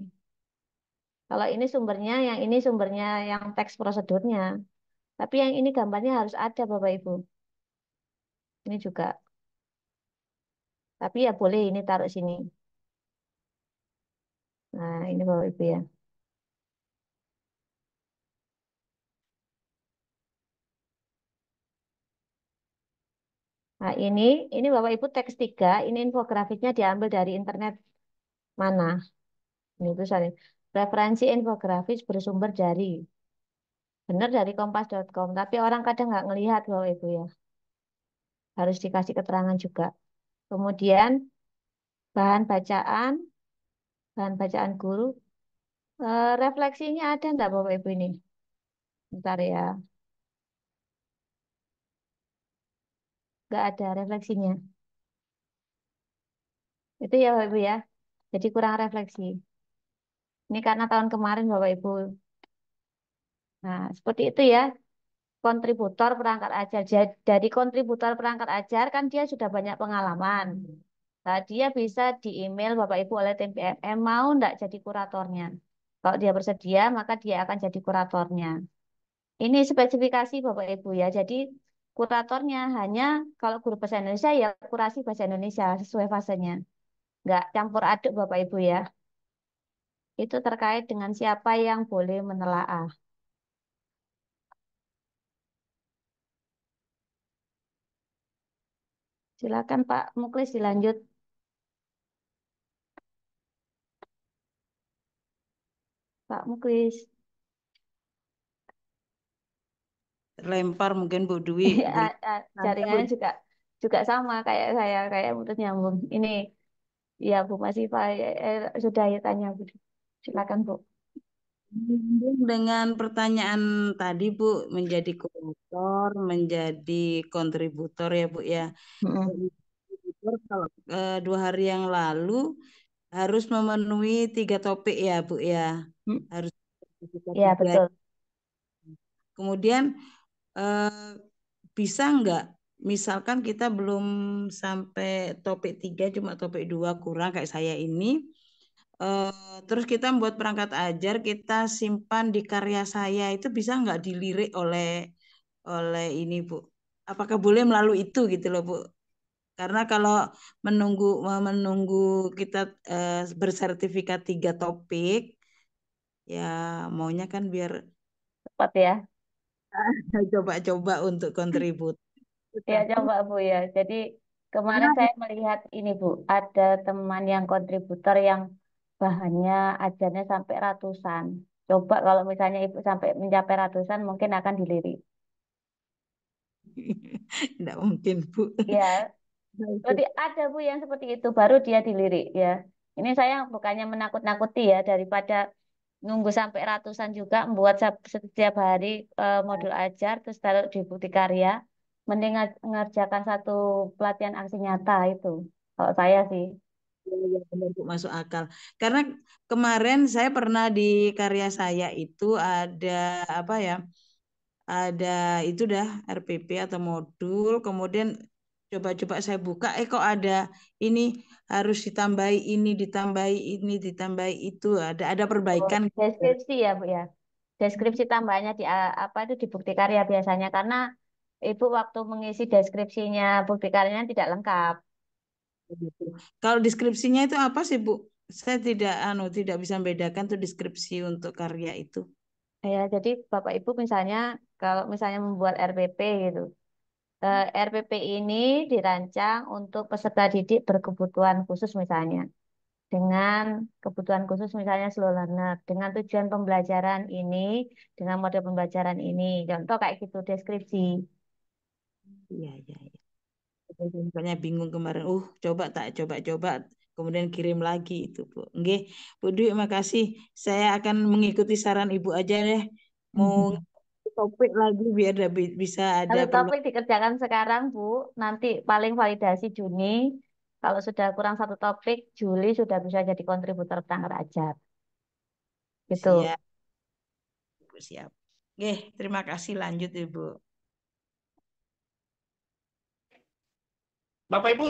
Kalau ini sumbernya, yang ini sumbernya yang teks prosedurnya. Tapi yang ini gambarnya harus ada Bapak Ibu. Ini juga. Tapi ya boleh ini taruh sini. Nah ini Bapak Ibu ya. Nah, ini ini Bapak Ibu teks 3, ini infografiknya diambil dari internet mana? Ini tulisannya. Referensi infografis bersumber dari. Benar dari kompas.com, tapi orang kadang nggak ngelihat Bapak Ibu ya. Harus dikasih keterangan juga. Kemudian bahan bacaan, bahan bacaan guru. Eh, refleksinya ada enggak Bapak Ibu ini? Bentar ya. nggak ada refleksinya. Itu ya Bapak Ibu ya. Jadi kurang refleksi. Ini karena tahun kemarin Bapak Ibu. Nah, seperti itu ya. Kontributor perangkat ajar. Dari kontributor perangkat ajar kan dia sudah banyak pengalaman. Nah, dia bisa di email Bapak Ibu oleh tim PMM mau enggak jadi kuratornya. Kalau dia bersedia, maka dia akan jadi kuratornya. Ini spesifikasi Bapak Ibu ya. Jadi kuratornya. Hanya kalau guru bahasa Indonesia ya kurasi bahasa Indonesia sesuai fasenya. Nggak campur aduk Bapak Ibu ya. Itu terkait dengan siapa yang boleh menelaah. Silakan Pak Muklis dilanjut. Pak Muklis. lempar mungkin Bu Dwi. Iya, eh, eh, jaringannya juga juga sama kayak saya kayak putus nyambung. Ini ya Bu Masifa ya, eh, eh, sudah ya tanya Bu. Silakan Bu. Dengan pertanyaan tadi Bu menjadi koruptor, menjadi kontributor ya Bu ya. Mm -hmm. Kalau dua hari yang lalu harus memenuhi tiga topik ya Bu ya. Mm. Harus. Iya betul. Kemudian Eh, bisa nggak misalkan kita belum sampai topik 3 cuma topik 2 kurang kayak saya ini eh, terus kita buat perangkat ajar kita simpan di karya saya itu bisa nggak dilirik oleh oleh ini Bu apakah boleh melalui itu gitu loh Bu karena kalau menunggu menunggu kita eh, bersertifikat tiga topik ya maunya kan biar cepat ya coba-coba untuk kontribut. Ya coba Bu ya. Jadi kemarin nah. saya melihat ini Bu, ada teman yang kontributor yang bahannya ajarnya sampai ratusan. Coba kalau misalnya Ibu sampai mencapai ratusan mungkin akan dilirik. Tidak mungkin Bu. Ya. Jadi ada Bu yang seperti itu baru dia dilirik ya. Ini saya bukannya menakut-nakuti ya daripada nunggu sampai ratusan juga membuat setiap hari uh, modul ajar terus taruh di bukti karya mending ngerjakan satu pelatihan aksi nyata itu kalau saya sih yang iya, masuk akal. Karena kemarin saya pernah di karya saya itu ada apa ya? Ada itu dah RPP atau modul, kemudian coba-coba saya buka eh kok ada ini harus ditambahi ini ditambahi ini ditambahi itu ada ada perbaikan oh, gitu. deskripsi ya bu ya deskripsi tambahannya di eh, apa itu di bukti karya biasanya karena ibu waktu mengisi deskripsinya bukti karyanya tidak lengkap gitu. kalau deskripsinya itu apa sih bu saya tidak anu tidak bisa membedakan tuh deskripsi untuk karya itu ya jadi bapak ibu misalnya kalau misalnya membuat RPP gitu Eh, hmm. RPP ini dirancang untuk peserta didik berkebutuhan khusus misalnya dengan kebutuhan khusus misalnya slow learner dengan tujuan pembelajaran ini dengan model pembelajaran ini contoh kayak gitu deskripsi iya iya ya. bingung kemarin uh coba tak coba coba kemudian kirim lagi itu Bu Nggih Bu Dwi makasih saya akan mengikuti saran Ibu aja deh mau topik lagi biar bisa ada Satu topik dikerjakan sekarang Bu nanti paling validasi Juni kalau sudah kurang satu topik Juli sudah bisa jadi kontributor tanggal ajar gitu siap Ibu siap Oke, terima kasih lanjut Ibu Bapak Ibu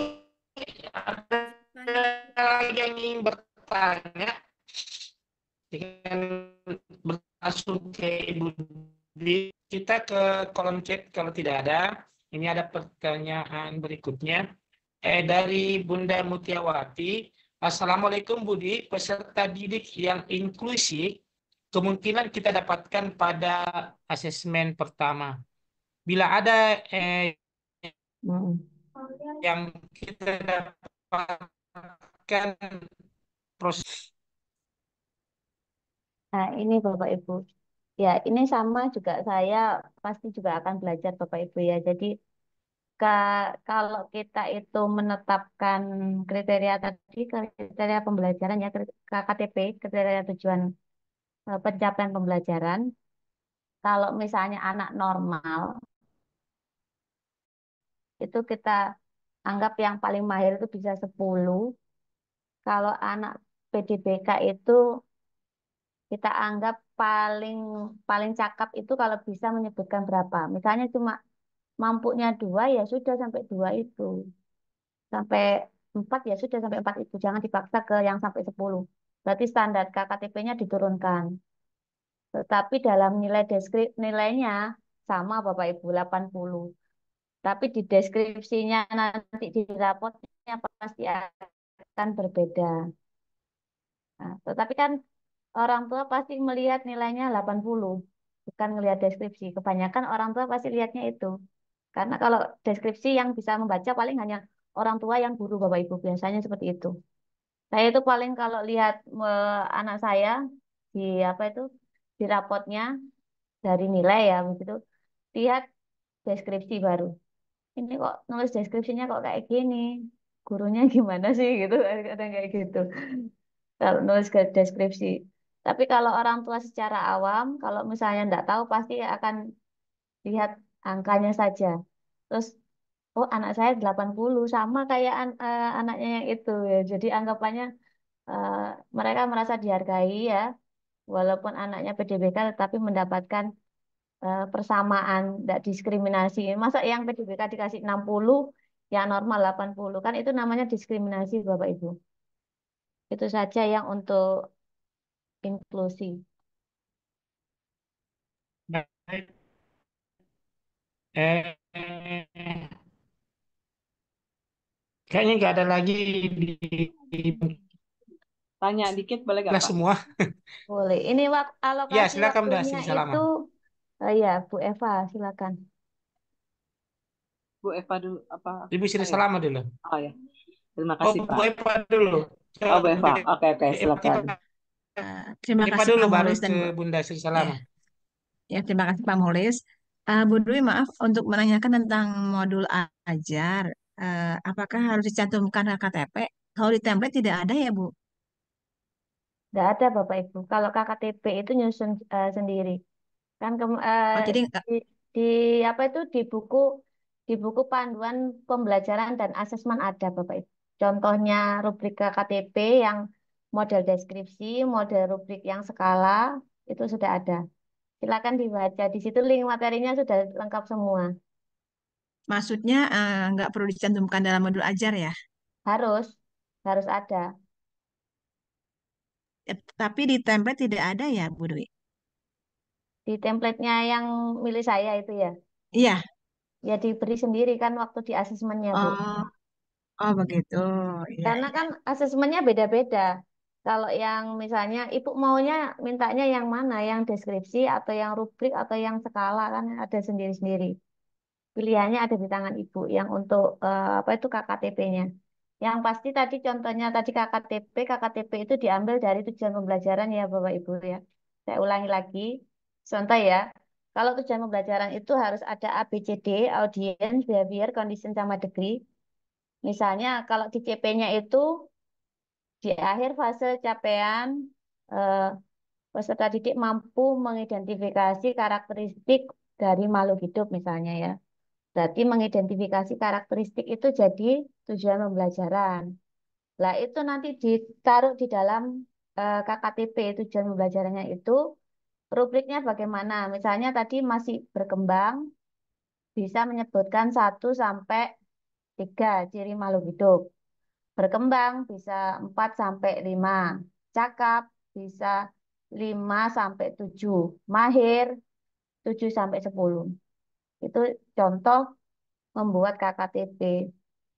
ada yang ingin bertanya dengan berasumsi Ibu di kita ke kolom chat kalau tidak ada. Ini ada pertanyaan berikutnya. Eh, dari Bunda Mutiawati. Assalamualaikum Budi, peserta didik yang inklusi kemungkinan kita dapatkan pada asesmen pertama. Bila ada eh, yang kita dapatkan proses. Nah, ini Bapak Ibu. Ya, ini sama juga saya pasti juga akan belajar Bapak Ibu ya. Jadi ke, kalau kita itu menetapkan kriteria tadi, kriteria pembelajaran ya, ktp kriteria tujuan e, pencapaian pembelajaran. Kalau misalnya anak normal, itu kita anggap yang paling mahir itu bisa 10. Kalau anak PDBK itu kita anggap paling paling cakap itu kalau bisa menyebutkan berapa. Misalnya cuma mampunya dua ya sudah sampai dua itu. Sampai empat ya sudah sampai empat itu. Jangan dipaksa ke yang sampai sepuluh. Berarti standar KKTP-nya diturunkan. Tetapi dalam nilai deskrip nilainya sama Bapak Ibu 80. Tapi di deskripsinya nanti di rapotnya pasti akan berbeda. Nah, tetapi kan orang tua pasti melihat nilainya 80, bukan melihat deskripsi. Kebanyakan orang tua pasti lihatnya itu. Karena kalau deskripsi yang bisa membaca paling hanya orang tua yang guru Bapak Ibu biasanya seperti itu. Saya itu paling kalau lihat anak saya di apa itu di rapotnya dari nilai ya begitu lihat deskripsi baru. Ini kok nulis deskripsinya kok kayak gini, gurunya gimana sih gitu kadang kayak gitu kalau nulis ke deskripsi tapi kalau orang tua secara awam, kalau misalnya tidak tahu pasti akan lihat angkanya saja. Terus, oh anak saya 80, sama kayak an uh, anaknya yang itu. Ya. Jadi anggapannya uh, mereka merasa dihargai ya, walaupun anaknya PDBK tetapi mendapatkan uh, persamaan, tidak diskriminasi. Masa yang PDBK dikasih 60, yang normal 80, kan itu namanya diskriminasi Bapak Ibu. Itu saja yang untuk inklusi. Baik. Eh, kayaknya nggak ada lagi di Tanya dikit boleh nggak, Nah, semua. Boleh. Ini waktu alokasi Ya, silakan Mbak waktunya itu uh, ya Bu Eva, silakan. Bu Eva dulu apa? Ibu Sri selamat Salama dulu. Oh ya. Terima Oh, Pak. Bu Eva dulu. Oh, Bu Eva. Oke, oke, silakan terima Ini kasih Pak Maulis dan Bunda Sri Ya, ya terima kasih Pak Mulis. Uh, eh, Bu Dwi maaf untuk menanyakan tentang modul ajar. Uh, apakah harus dicantumkan KTP? Kalau di template tidak ada ya Bu? Tidak ada Bapak Ibu. Kalau KTP itu nyusun uh, sendiri. Kan ke, uh, Oh jadi di, di apa itu di buku di buku panduan pembelajaran dan asesmen ada Bapak Ibu. Contohnya rubrik KTP yang model deskripsi, model rubrik yang skala, itu sudah ada. Silakan dibaca. Di situ link materinya sudah lengkap semua. Maksudnya eh, nggak perlu dicantumkan dalam modul ajar ya? Harus, harus ada. Eh, tapi di template tidak ada ya, Bu Dwi? Di templatenya yang milih saya itu ya? Iya. Ya diberi sendiri kan waktu di asesmennya, Bu. Oh, oh begitu. Iya, Karena iya. kan asesmennya beda-beda. Kalau yang misalnya ibu maunya mintanya yang mana, yang deskripsi atau yang rubrik atau yang skala kan ada sendiri-sendiri. Pilihannya ada di tangan ibu yang untuk eh, apa itu KKTP-nya. Yang pasti tadi contohnya tadi KKTP, KKTP itu diambil dari tujuan pembelajaran ya Bapak Ibu ya. Saya ulangi lagi, contoh ya. Kalau tujuan pembelajaran itu harus ada ABCD, audience, behavior, condition, sama degree. Misalnya kalau di CP-nya itu di akhir fase capaian, eh, peserta didik mampu mengidentifikasi karakteristik dari makhluk hidup misalnya ya. Berarti mengidentifikasi karakteristik itu jadi tujuan pembelajaran. Nah itu nanti ditaruh di dalam eh, KKTP tujuan pembelajarannya itu rubriknya bagaimana? Misalnya tadi masih berkembang bisa menyebutkan satu sampai tiga ciri makhluk hidup berkembang bisa 4 sampai 5, cakap bisa 5 sampai 7, mahir 7 sampai 10. Itu contoh membuat KKTB.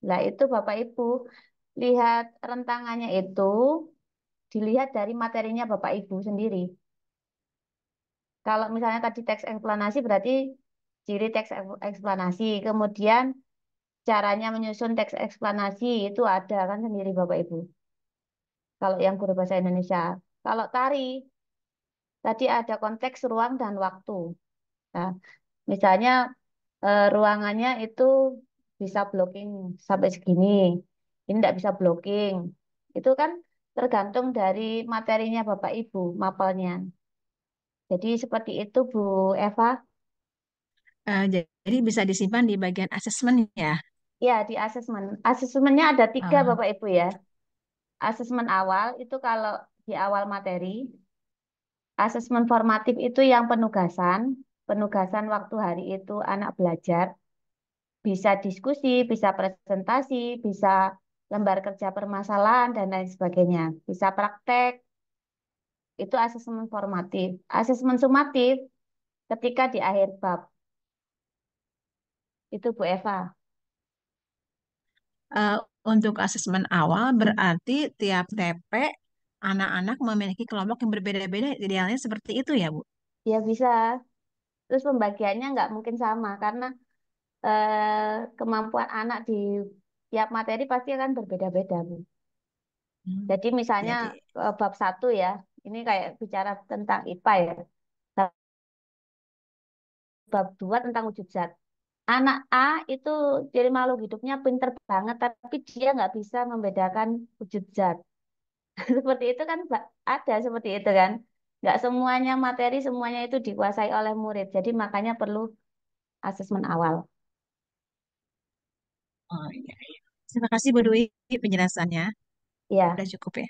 Nah, itu Bapak Ibu lihat rentangannya itu dilihat dari materinya Bapak Ibu sendiri. Kalau misalnya tadi teks eksplanasi berarti ciri teks eksplanasi. Kemudian caranya menyusun teks eksplanasi itu ada kan sendiri Bapak Ibu. Kalau yang guru bahasa Indonesia. Kalau tari, tadi ada konteks ruang dan waktu. Nah, misalnya eh, ruangannya itu bisa blocking sampai segini. Ini tidak bisa blocking. Itu kan tergantung dari materinya Bapak Ibu, mapelnya. Jadi seperti itu Bu Eva. Uh, jadi bisa disimpan di bagian asesmen ya. Ya, di asesmen. Asesmennya ada tiga, ah. Bapak Ibu ya. Asesmen awal itu kalau di awal materi, asesmen formatif itu yang penugasan. Penugasan waktu hari itu anak belajar, bisa diskusi, bisa presentasi, bisa lembar kerja permasalahan, dan lain sebagainya. Bisa praktek, itu asesmen formatif. Asesmen sumatif ketika di akhir bab, itu Bu Eva uh, untuk asesmen awal berarti tiap TP anak-anak memiliki kelompok yang berbeda-beda idealnya seperti itu ya Bu? Ya bisa. Terus pembagiannya nggak mungkin sama karena eh, kemampuan anak di tiap materi pasti akan berbeda-beda Bu. Hmm, jadi misalnya Jadi... Eh, bab satu ya, ini kayak bicara tentang IPA ya. Bab dua tentang wujud zat. Anak A itu jadi malu hidupnya pinter banget, tapi dia nggak bisa membedakan wujud zat. seperti itu kan ada seperti itu kan. Nggak semuanya materi, semuanya itu dikuasai oleh murid. Jadi makanya perlu asesmen awal. Oh iya, iya. Terima kasih Bu Dwi penjelasannya. Ya Sudah cukup ya.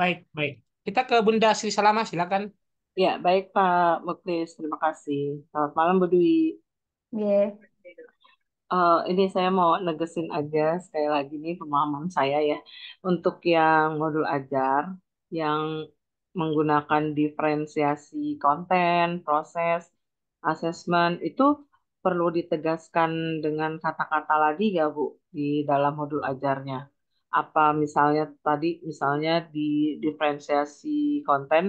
Baik, baik. Kita ke Bunda Sri Salama, silakan. Ya, baik Pak Muklis. Terima kasih. Selamat malam Bu Dwi. Iya. Uh, ini saya mau negesin aja sekali lagi nih pemahaman saya ya. Untuk yang modul ajar yang menggunakan diferensiasi konten, proses, asesmen itu perlu ditegaskan dengan kata-kata lagi ya Bu di dalam modul ajarnya. Apa misalnya tadi misalnya di diferensiasi konten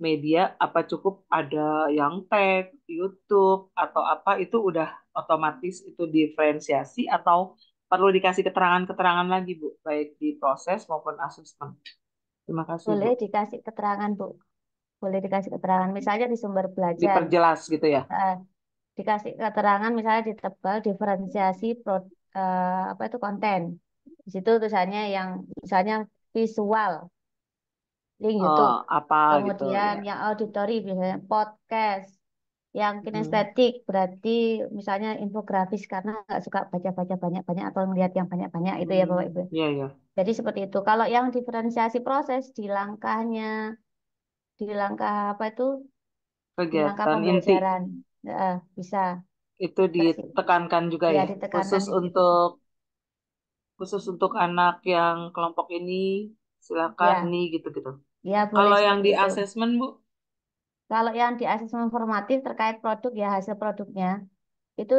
media apa cukup ada yang tag, YouTube atau apa itu udah otomatis itu diferensiasi atau perlu dikasih keterangan-keterangan lagi Bu baik di proses maupun asesmen. Terima kasih. Boleh Bu. dikasih keterangan Bu. Boleh dikasih keterangan misalnya di sumber belajar. Diperjelas gitu ya. Eh, dikasih keterangan misalnya ditebal diferensiasi pro, uh, apa itu konten. Di situ tulisannya yang misalnya visual link YouTube. Oh, apa gitu Kemudian ya. yang auditori biasanya podcast. Yang Hmm. kinestetik berarti misalnya infografis karena nggak suka baca-baca banyak-banyak atau melihat yang banyak-banyak itu ya Bapak hmm. Ibu. yeah, Ya ya. Jadi seperti itu. Kalau yang diferensiasi proses di langkahnya, di langkah apa itu? Kegiatan langkah Kegiatan inti iya pembelajaran. bisa itu ditekankan juga Ya, ya. ditekankan Khusus untuk khusus untuk anak yang kelompok ini silakan ya. nih gitu-gitu. Ya, Kalau yang di gitu. asesmen Bu? Kalau yang di asesmen formatif terkait produk ya hasil produknya itu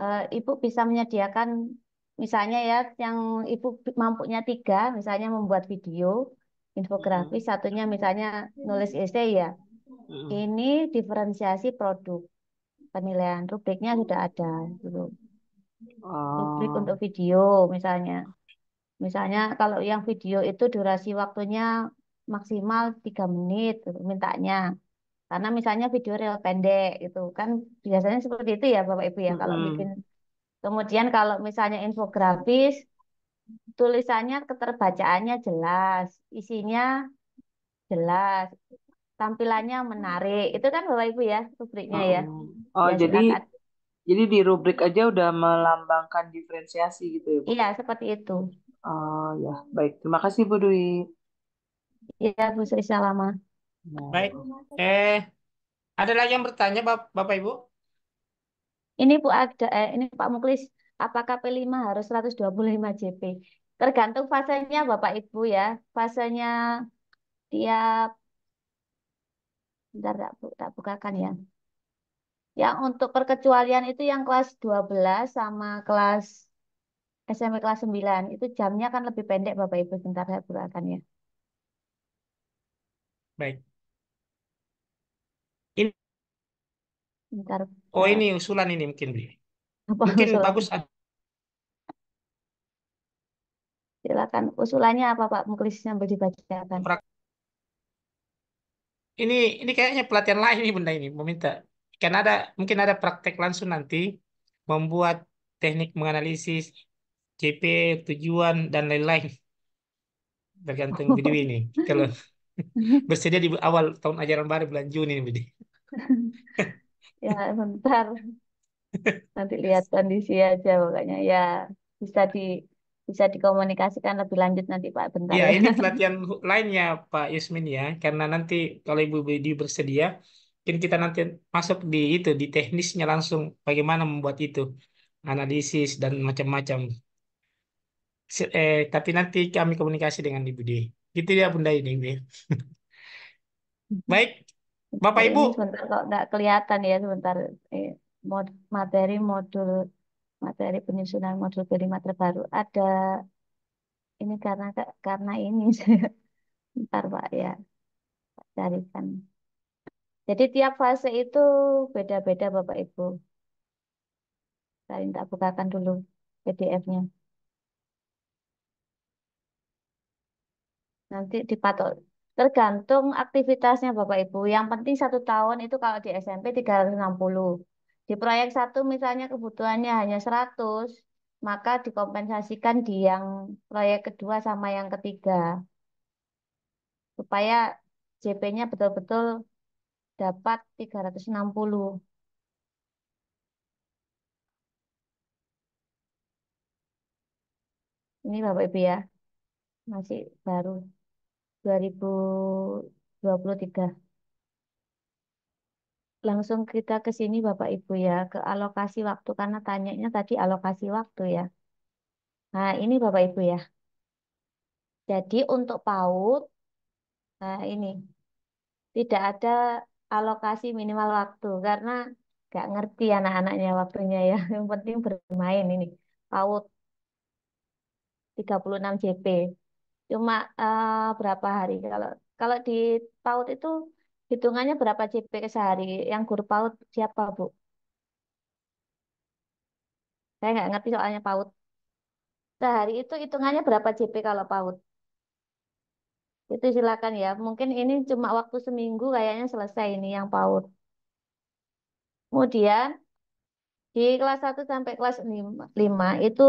eh, ibu bisa menyediakan misalnya ya yang ibu mampunya tiga misalnya membuat video infografis hmm. satunya misalnya nulis hmm. essay. ya hmm. ini diferensiasi produk penilaian rubriknya sudah ada gitu. oh. rubrik untuk video misalnya Misalnya kalau yang video itu durasi waktunya maksimal tiga menit gitu, mintanya. Karena misalnya video real pendek itu kan biasanya seperti itu ya Bapak Ibu ya hmm kalau bikin. Kemudian kalau misalnya infografis tulisannya keterbacaannya jelas, isinya jelas, tampilannya menarik. Itu kan Bapak Ibu ya rubriknya ya. Oh, jadi Jadi di rubrik aja udah melambangkan diferensiasi gitu ya, Bu? Iya, seperti itu. Oh ya, baik. Terima kasih Bu Dwi. Iya, Bu Sri lama. Nah. Baik. Eh, ada lagi yang bertanya Bap Bapak Ibu? Ini Bu ada eh, ini Pak Muklis, apakah P5 harus 125 JP? Tergantung fasenya Bapak Ibu ya. Fasenya tiap Bentar, tak, bu, tak bukakan ya. Yang untuk perkecualian itu yang kelas 12 sama kelas SMP kelas 9 itu jamnya kan lebih pendek Bapak Ibu sebentar saya buatkan ya. Baik. Ini Bentar. Oh, ini usulan ini mungkin, Bri. mungkin usulan? bagus Silakan. Usulannya apa, Pak Muklis boleh dibacakan? Ini ini kayaknya pelatihan lain nih benda ini meminta. Karena ada mungkin ada praktek langsung nanti membuat teknik menganalisis CP, tujuan, dan lain-lain. Tergantung video ini. Kalau bersedia di awal tahun ajaran baru bulan Juni ini, Budi. ya bentar. Nanti lihat kondisi aja pokoknya. Ya bisa di bisa dikomunikasikan lebih lanjut nanti Pak bentar. Ya, ya. ini pelatihan lainnya Pak Yusmin ya, karena nanti kalau Ibu Budi bersedia, mungkin kita nanti masuk di itu di teknisnya langsung bagaimana membuat itu, analisis dan macam-macam eh, tapi nanti kami komunikasi dengan Ibu D. Gitu ya Bunda ini. Baik, Bapak Ibu. Sebentar kok nggak kelihatan ya sebentar. Eh, materi modul materi penyusunan modul kelima terbaru ada ini karena karena ini ntar Pak ya carikan. Jadi tiap fase itu beda-beda Bapak Ibu. Saya tak bukakan dulu PDF-nya. Nanti dipatok. Tergantung aktivitasnya Bapak Ibu. Yang penting satu tahun itu kalau di SMP 360. Di proyek satu misalnya kebutuhannya hanya 100, maka dikompensasikan di yang proyek kedua sama yang ketiga. Supaya JP-nya betul-betul dapat 360. Ini Bapak Ibu ya, masih baru. 2023. Langsung kita ke sini Bapak Ibu ya, ke alokasi waktu karena tanyanya tadi alokasi waktu ya. Nah, ini Bapak Ibu ya. Jadi untuk PAUD nah ini tidak ada alokasi minimal waktu karena nggak ngerti anak-anaknya waktunya ya. Yang penting bermain ini. PAUD 36 JP cuma uh, berapa hari kalau kalau di PAUD itu hitungannya berapa CP sehari yang guru PAUD siapa Bu? Saya nggak ngerti soalnya PAUD. Sehari itu hitungannya berapa CP kalau PAUD? Itu silakan ya. Mungkin ini cuma waktu seminggu kayaknya selesai ini yang PAUD. Kemudian di kelas 1 sampai kelas 5 itu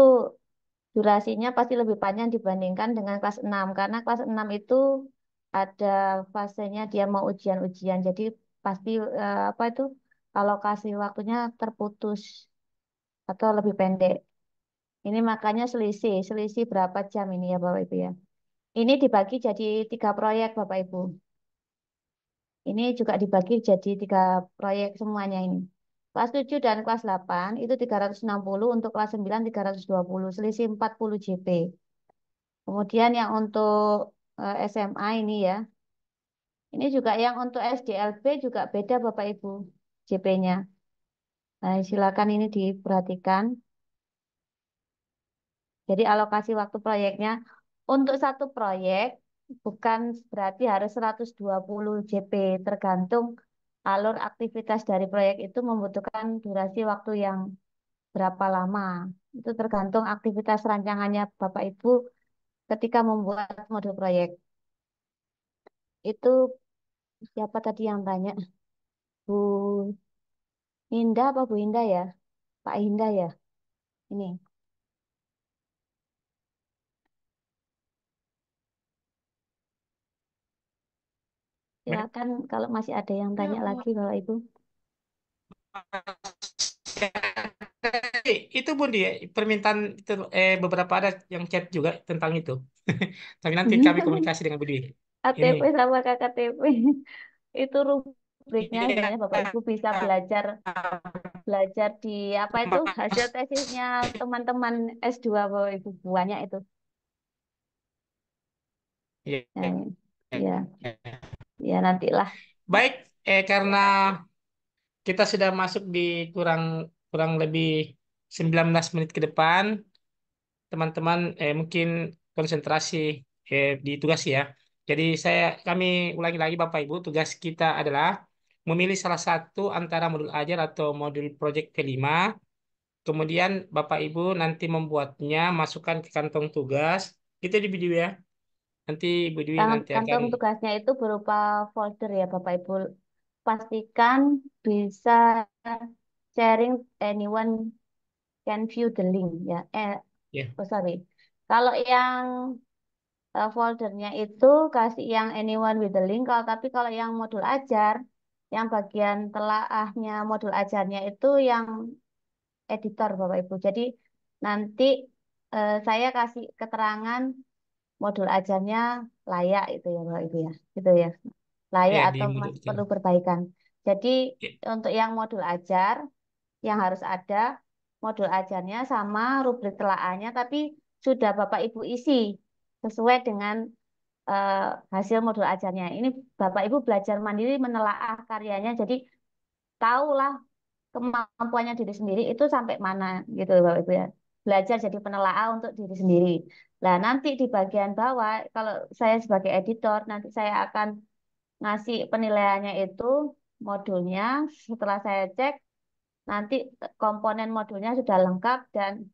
durasinya pasti lebih panjang dibandingkan dengan kelas 6 karena kelas 6 itu ada fasenya dia mau ujian-ujian jadi pasti eh, apa itu alokasi waktunya terputus atau lebih pendek. Ini makanya selisih, selisih berapa jam ini ya Bapak Ibu ya. Ini dibagi jadi tiga proyek Bapak Ibu. Ini juga dibagi jadi tiga proyek semuanya ini. Kelas 7 dan kelas 8 itu 360, untuk kelas 9 320, selisih 40 JP. Kemudian yang untuk eh, SMA ini ya. Ini juga yang untuk SDLB juga beda Bapak Ibu JP-nya. Nah, silakan ini diperhatikan. Jadi alokasi waktu proyeknya untuk satu proyek bukan berarti harus 120 JP tergantung alur aktivitas dari proyek itu membutuhkan durasi waktu yang berapa lama. Itu tergantung aktivitas rancangannya Bapak Ibu ketika membuat modul proyek. Itu siapa tadi yang tanya? Bu Hinda apa Bu Hinda ya? Pak Hinda ya? Ini. Silakan ya, kalau masih ada yang tanya iya, lagi Bapak Ibu. Itu pun dia permintaan itu, eh, beberapa ada yang chat juga tentang itu. Tapi nanti kami komunikasi dengan Budi. ATP Ini. sama KKTP itu rubriknya iya. sebenarnya Bapak Ibu bisa belajar belajar di apa itu hasil tesisnya teman-teman S2 Bapak Ibu banyak itu. ya ya. Ya. Ya nantilah. Baik, eh karena kita sudah masuk di kurang kurang lebih 19 menit ke depan. Teman-teman eh mungkin konsentrasi eh, di tugas ya. Jadi saya kami ulangi lagi Bapak Ibu, tugas kita adalah memilih salah satu antara modul ajar atau modul project kelima. Kemudian Bapak Ibu nanti membuatnya masukkan ke kantong tugas. Itu di video ya. Nanti Bu Dwi Tangan nanti akan tugasnya itu berupa folder ya Bapak Ibu. Pastikan bisa sharing anyone can view the link ya. Eh, yeah. oh sorry. Kalau yang uh, foldernya itu kasih yang anyone with the link. Kalau tapi kalau yang modul ajar, yang bagian telaahnya modul ajarnya itu yang editor Bapak Ibu. Jadi nanti uh, saya kasih keterangan modul ajarnya layak itu ya Bapak Ibu ya gitu ya layak Ya, atau masih perlu perbaikan jadi ya. untuk yang modul ajar yang harus ada modul ajarnya sama rubrik telaahnya tapi sudah Bapak Ibu isi sesuai dengan uh, hasil modul ajarnya ini Bapak Ibu belajar mandiri menelaah karyanya jadi tahulah kemampuannya diri sendiri itu sampai mana gitu Bapak Ibu ya belajar jadi penelaah untuk diri sendiri. Nah, nanti di bagian bawah, kalau saya sebagai editor, nanti saya akan ngasih penilaiannya itu modulnya. Setelah saya cek, nanti komponen modulnya sudah lengkap dan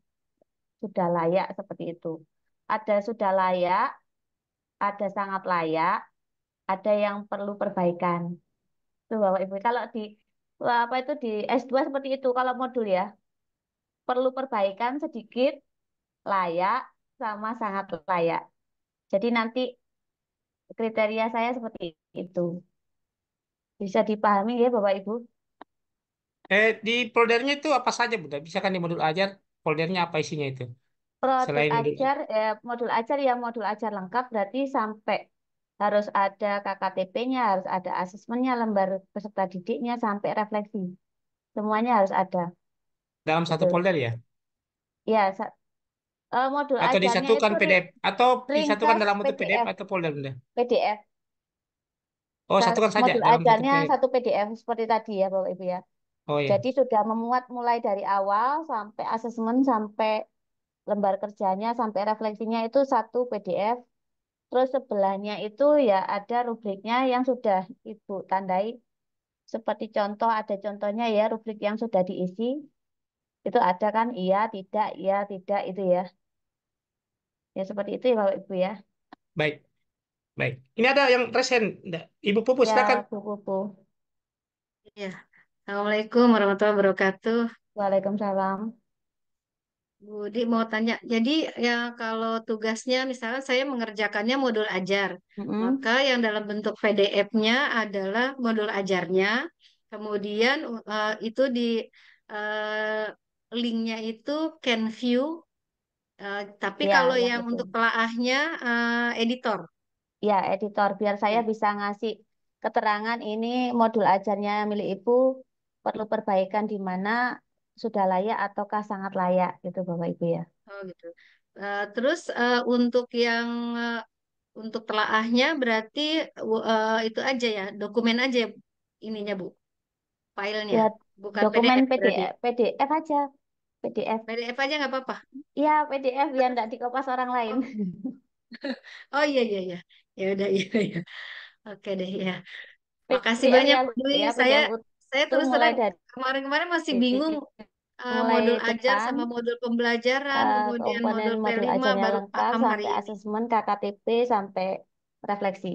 sudah layak seperti itu. Ada sudah layak, ada sangat layak, ada yang perlu perbaikan. Itu Bapak Ibu. Kalau di apa itu di S2 seperti itu kalau modul ya perlu perbaikan sedikit, layak, sama sangat layak. Jadi nanti kriteria saya seperti itu. Bisa dipahami ya Bapak Ibu? Eh, di foldernya itu apa saja, Bu? Bisa kan di modul ajar, foldernya apa isinya itu? Produk Selain ajar, modul... Ya, eh, modul ajar ya modul ajar lengkap, berarti sampai harus ada KKTP-nya, harus ada asesmennya, lembar peserta didiknya, sampai refleksi. Semuanya harus ada. Dalam satu Betul. folder ya? ya sa- eh, modul Atau disatukan itu PDF? Atau disatukan dalam bentuk PDF PDF. atau folder? Bunda? PDF. Oh, nah, satukan saja Modul dalam ajarnya PDF. satu PDF seperti tadi ya Bapak Ibu ya. Oh ya. Jadi sudah memuat mulai dari awal sampai asesmen sampai lembar kerjanya sampai refleksinya itu satu PDF. Terus sebelahnya itu ya ada rubriknya yang sudah Ibu tandai. Seperti contoh ada contohnya ya rubrik yang sudah diisi. Itu ada kan iya, tidak, iya, tidak itu ya. Ya seperti itu ya Bapak Ibu ya. Baik. Baik. Ini ada yang present Ibu Pupu ya, silakan. Bu Pupu. Ya. Assalamualaikum warahmatullahi wabarakatuh. Waalaikumsalam. Budi mau tanya, jadi ya kalau tugasnya misalnya saya mengerjakannya modul ajar, mm-hmm. maka yang dalam bentuk PDF-nya adalah modul ajarnya, kemudian uh, itu di uh, linknya itu can view Uh, tapi ya, kalau iya, yang, untuk telaahnya uh, editor. Ya, editor biar saya ya. bisa ngasih keterangan ini modul ajarnya milik Ibu perlu perbaikan di mana sudah layak ataukah sangat layak gitu Bapak Ibu ya. Oh gitu. Uh, terus uh, untuk yang uh, untuk telaahnya berarti uh, itu aja ya, dokumen aja ininya Bu. Filenya. Ya, bukan dokumen PDF, PDF, PDF aja PDF. PDF aja nggak apa-apa. Iya, PDF biar nggak dikopas orang lain. Oh, iya iya iya. Ya udah iya iya. Oke deh ya. Makasih PDF iya, banyak Bu Ya, iya, saya saya terus terang kemarin-kemarin masih bingung uh, modul depan, ajar sama modul pembelajaran, uh, kemudian modul P5 modul baru lengkap, paham sampai ini. asesmen KKTP sampai refleksi.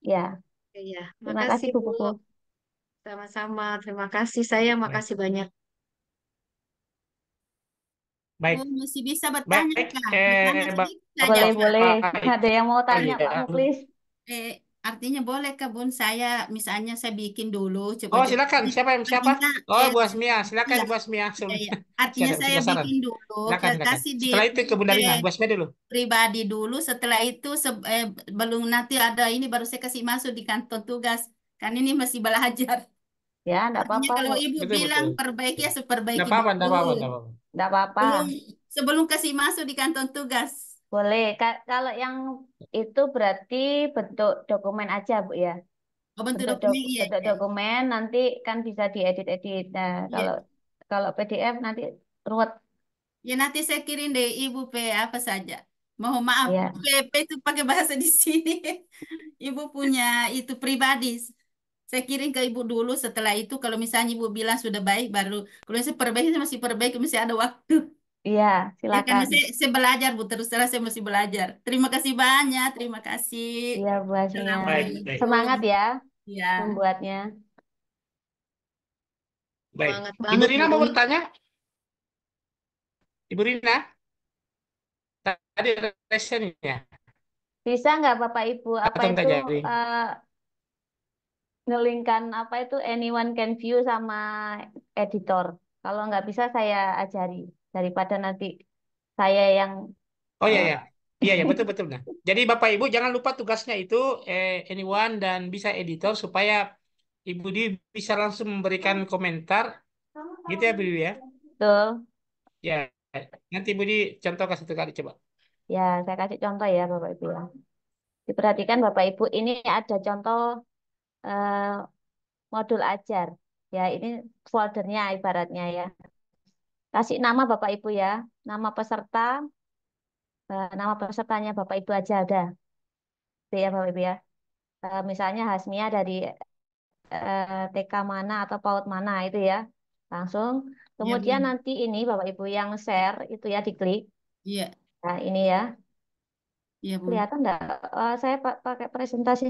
Ya. Iya, iya makasih, makasih Bu. Sama-sama. Terima kasih saya, makasih banyak. Baik. Oh, masih bisa bertanya, Baik. Kak. Eh, ba bisa boleh, jawab. boleh. Ada yang mau tanya, iya. Pak Muklis? Eh, artinya boleh ke Bun saya misalnya saya bikin dulu coba Oh silakan siapa yang siapa Oh eh, buas mia silakan ya. buas mia ya, ya. artinya saya penasaran. bikin dulu silakan, silakan. kasih di setelah itu ke Bunda Rina eh, buas mia dulu pribadi dulu setelah itu se eh, belum nanti ada ini baru saya kasih masuk di kantor tugas kan ini masih belajar Ya, enggak apa-apa. Kalau ibu betul, bilang betul. perbaiki ya seperbaiki. Enggak apa-apa, enggak apa-apa, enggak apa-apa. Sebelum, kasih masuk di kantong tugas. Boleh. Ka kalau yang itu berarti bentuk dokumen aja, Bu ya. Oh, bentuk, bentuk dokumen do iya. Bentuk iya. dokumen nanti kan bisa diedit-edit. Nah, yeah. kalau kalau PDF nanti ruwet. Ya nanti saya kirim deh Ibu P apa saja. Mohon maaf, ya. PP itu pakai bahasa di sini. Ibu punya itu pribadi saya kirim ke ibu dulu setelah itu kalau misalnya ibu bilang sudah baik baru kalau saya perbaiki saya masih perbaiki masih ada waktu iya silakan ya, karena saya, saya belajar bu terus terang saya masih belajar terima kasih banyak terima kasih iya bu semangat ya iya membuatnya baik semangat banget, ibu Rina mau bertanya ibu Rina tadi resennya bisa nggak Bapak Ibu apa Atau itu uh, ngelingkan apa itu anyone can view sama editor. Kalau nggak bisa saya ajari daripada nanti saya yang Oh iya ya. Iya ya, betul betul nah. Jadi Bapak Ibu jangan lupa tugasnya itu eh, anyone dan bisa editor supaya Ibu di bisa langsung memberikan komentar. Gitu ya Bu ya. Betul. Ya, nanti Ibu di contoh kasih satu kali coba. Ya, saya kasih contoh ya Bapak Ibu ya. Diperhatikan Bapak Ibu ini ada contoh Eh, modul ajar. Ya, ini foldernya ibaratnya ya. Kasih nama Bapak Ibu ya, nama peserta, eh, nama pesertanya Bapak Ibu aja ada. Itu ya Bapak Ibu ya. Eh, misalnya Hasmia dari TK mana atau PAUD mana itu ya. Langsung. Iya, Kemudian ya, nanti ini Bapak Ibu yang share itu ya diklik. Iya. Nah, ini ya. Iya, Bu. Kelihatan enggak? Uh, saya pakai presentasi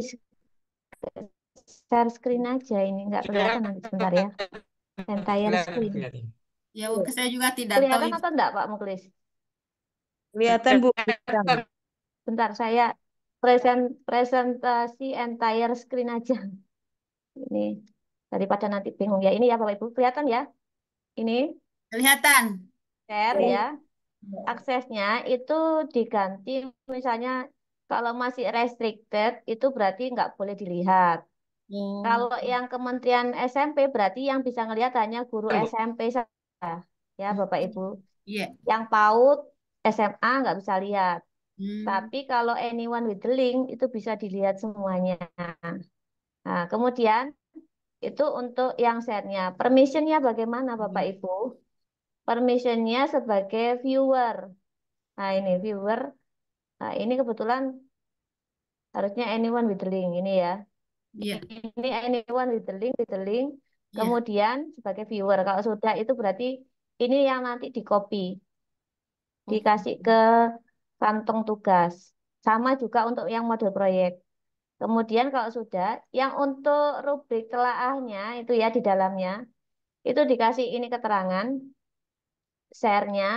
share screen aja ini nggak kelihatan nanti sebentar ya. Entire screen. Ya, saya juga tidak kelihatan tahu. atau enggak Pak Muklis? Kelihatan Bu. Bentar saya present presentasi entire screen aja. Ini daripada nanti bingung ya. Ini ya Bapak Ibu kelihatan ya? Ini kelihatan. Share ya. Aksesnya itu diganti misalnya kalau masih restricted itu berarti nggak boleh dilihat. Hmm. Kalau yang Kementerian SMP berarti yang bisa ngelihat hanya guru oh. Iya. SMP saja, ya iya. Bapak Ibu. Iya. Yeah. Yang PAUD SMA nggak bisa lihat. Hmm. Tapi kalau anyone with the link itu bisa dilihat semuanya. Nah, kemudian itu untuk yang setnya. Permissionnya bagaimana Bapak hmm. Ibu? Permissionnya sebagai viewer. Nah ini viewer. Nah, ini kebetulan harusnya anyone with the link ini ya. Iya. Ini anyone with the link, with the link. Yeah. Kemudian sebagai viewer, kalau sudah itu berarti ini yang nanti di copy, oh. dikasih ke kantong tugas. Sama juga untuk yang model proyek. Kemudian kalau sudah, yang untuk rubrik telaahnya itu ya di dalamnya, itu dikasih ini keterangan, share-nya,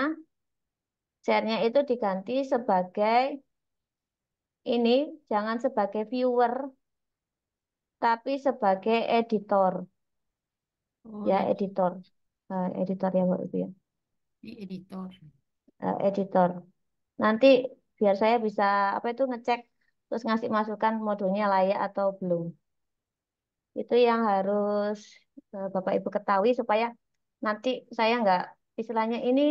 share-nya itu diganti sebagai ini, jangan sebagai viewer, tapi sebagai editor. Oh. Ya, ya. editor. Uh, editor ya, Bapak Ibu ya. editor. Uh, editor. Nanti biar saya bisa apa itu ngecek terus ngasih masukan modulnya layak atau belum. Itu yang harus uh, Bapak Ibu ketahui supaya nanti saya nggak istilahnya ini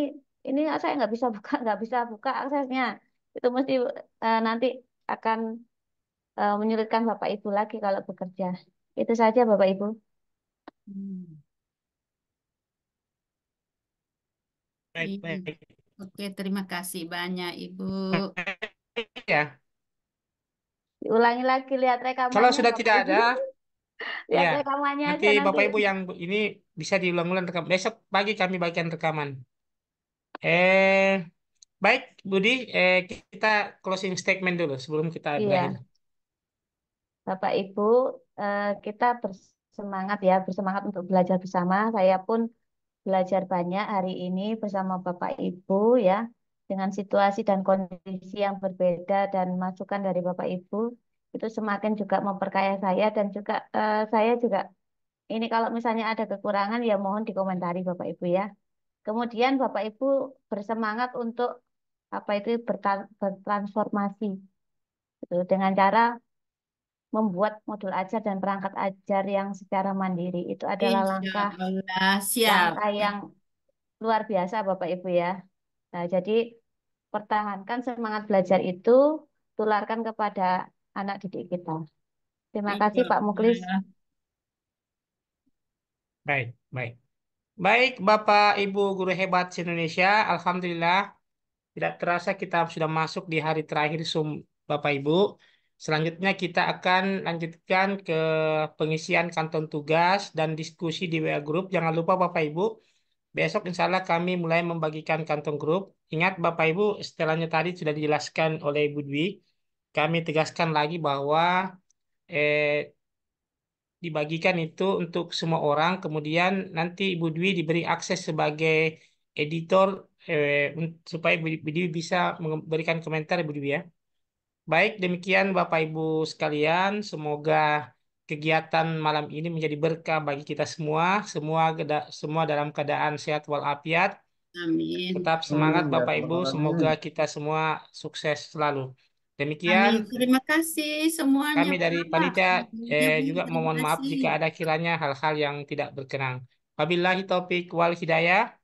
ini saya nggak bisa buka nggak bisa buka aksesnya itu mesti uh, nanti akan Eh, menyulitkan Bapak Ibu lagi kalau bekerja. Itu saja Bapak Ibu. Hmm. Baik, baik. Oke, terima kasih banyak Ibu. Ya. Diulangi lagi lihat rekamannya. Kalau sudah tidak ada, lihat ya. rekamannya nanti aja Bapak Ibu yang ini bisa diulang-ulang rekam. Besok pagi kami bagian rekaman. Eh, baik Budi, eh, kita closing statement dulu sebelum kita iya. berakhir. Bapak Ibu, eh, kita bersemangat ya, bersemangat untuk belajar bersama. Saya pun belajar banyak hari ini bersama Bapak Ibu ya, dengan situasi dan kondisi yang berbeda dan masukan dari Bapak Ibu itu semakin juga memperkaya saya dan juga eh, saya juga ini kalau misalnya ada kekurangan ya mohon dikomentari Bapak Ibu ya. Kemudian Bapak Ibu bersemangat untuk apa itu bertransformasi gitu, dengan cara membuat modul ajar dan perangkat ajar yang secara mandiri. Itu adalah langkah langkah yang luar biasa Bapak Ibu ya. Nah, jadi pertahankan semangat belajar itu, tularkan kepada anak didik kita. Terima Insya kasih Pak Muklis. Baik, baik. Baik, Bapak Ibu guru hebat di Indonesia, alhamdulillah tidak terasa kita sudah masuk di hari terakhir sum Bapak Ibu. Selanjutnya kita akan lanjutkan ke pengisian kantong tugas dan diskusi di WA Group. Jangan lupa Bapak Ibu, besok insya Allah kami mulai membagikan kantong grup. Ingat Bapak Ibu, setelahnya tadi sudah dijelaskan oleh Ibu Dwi. Kami tegaskan lagi bahwa eh, dibagikan itu untuk semua orang. Kemudian nanti Ibu Dwi diberi akses sebagai editor eh, supaya Ibu Dwi bisa memberikan komentar Ibu Dwi ya. Baik, demikian Bapak Ibu sekalian. Semoga kegiatan malam ini menjadi berkah bagi kita semua, semua semua dalam keadaan sehat walafiat. Amin. Tetap semangat Amin. Ya Bapak Ibu, semoga kita semua sukses selalu. Demikian. Amin. Terima kasih semuanya. Kami dari panitia eh, juga mohon maaf jika ada kiranya hal-hal yang tidak berkenan. Wabillahi taufik wal hidayah.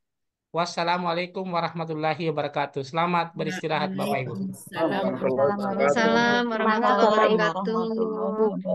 Wassalamualaikum warahmatullahi wabarakatuh. Selamat beristirahat Bapak Ibu. Assalamualaikum warahmatullahi wabarakatuh.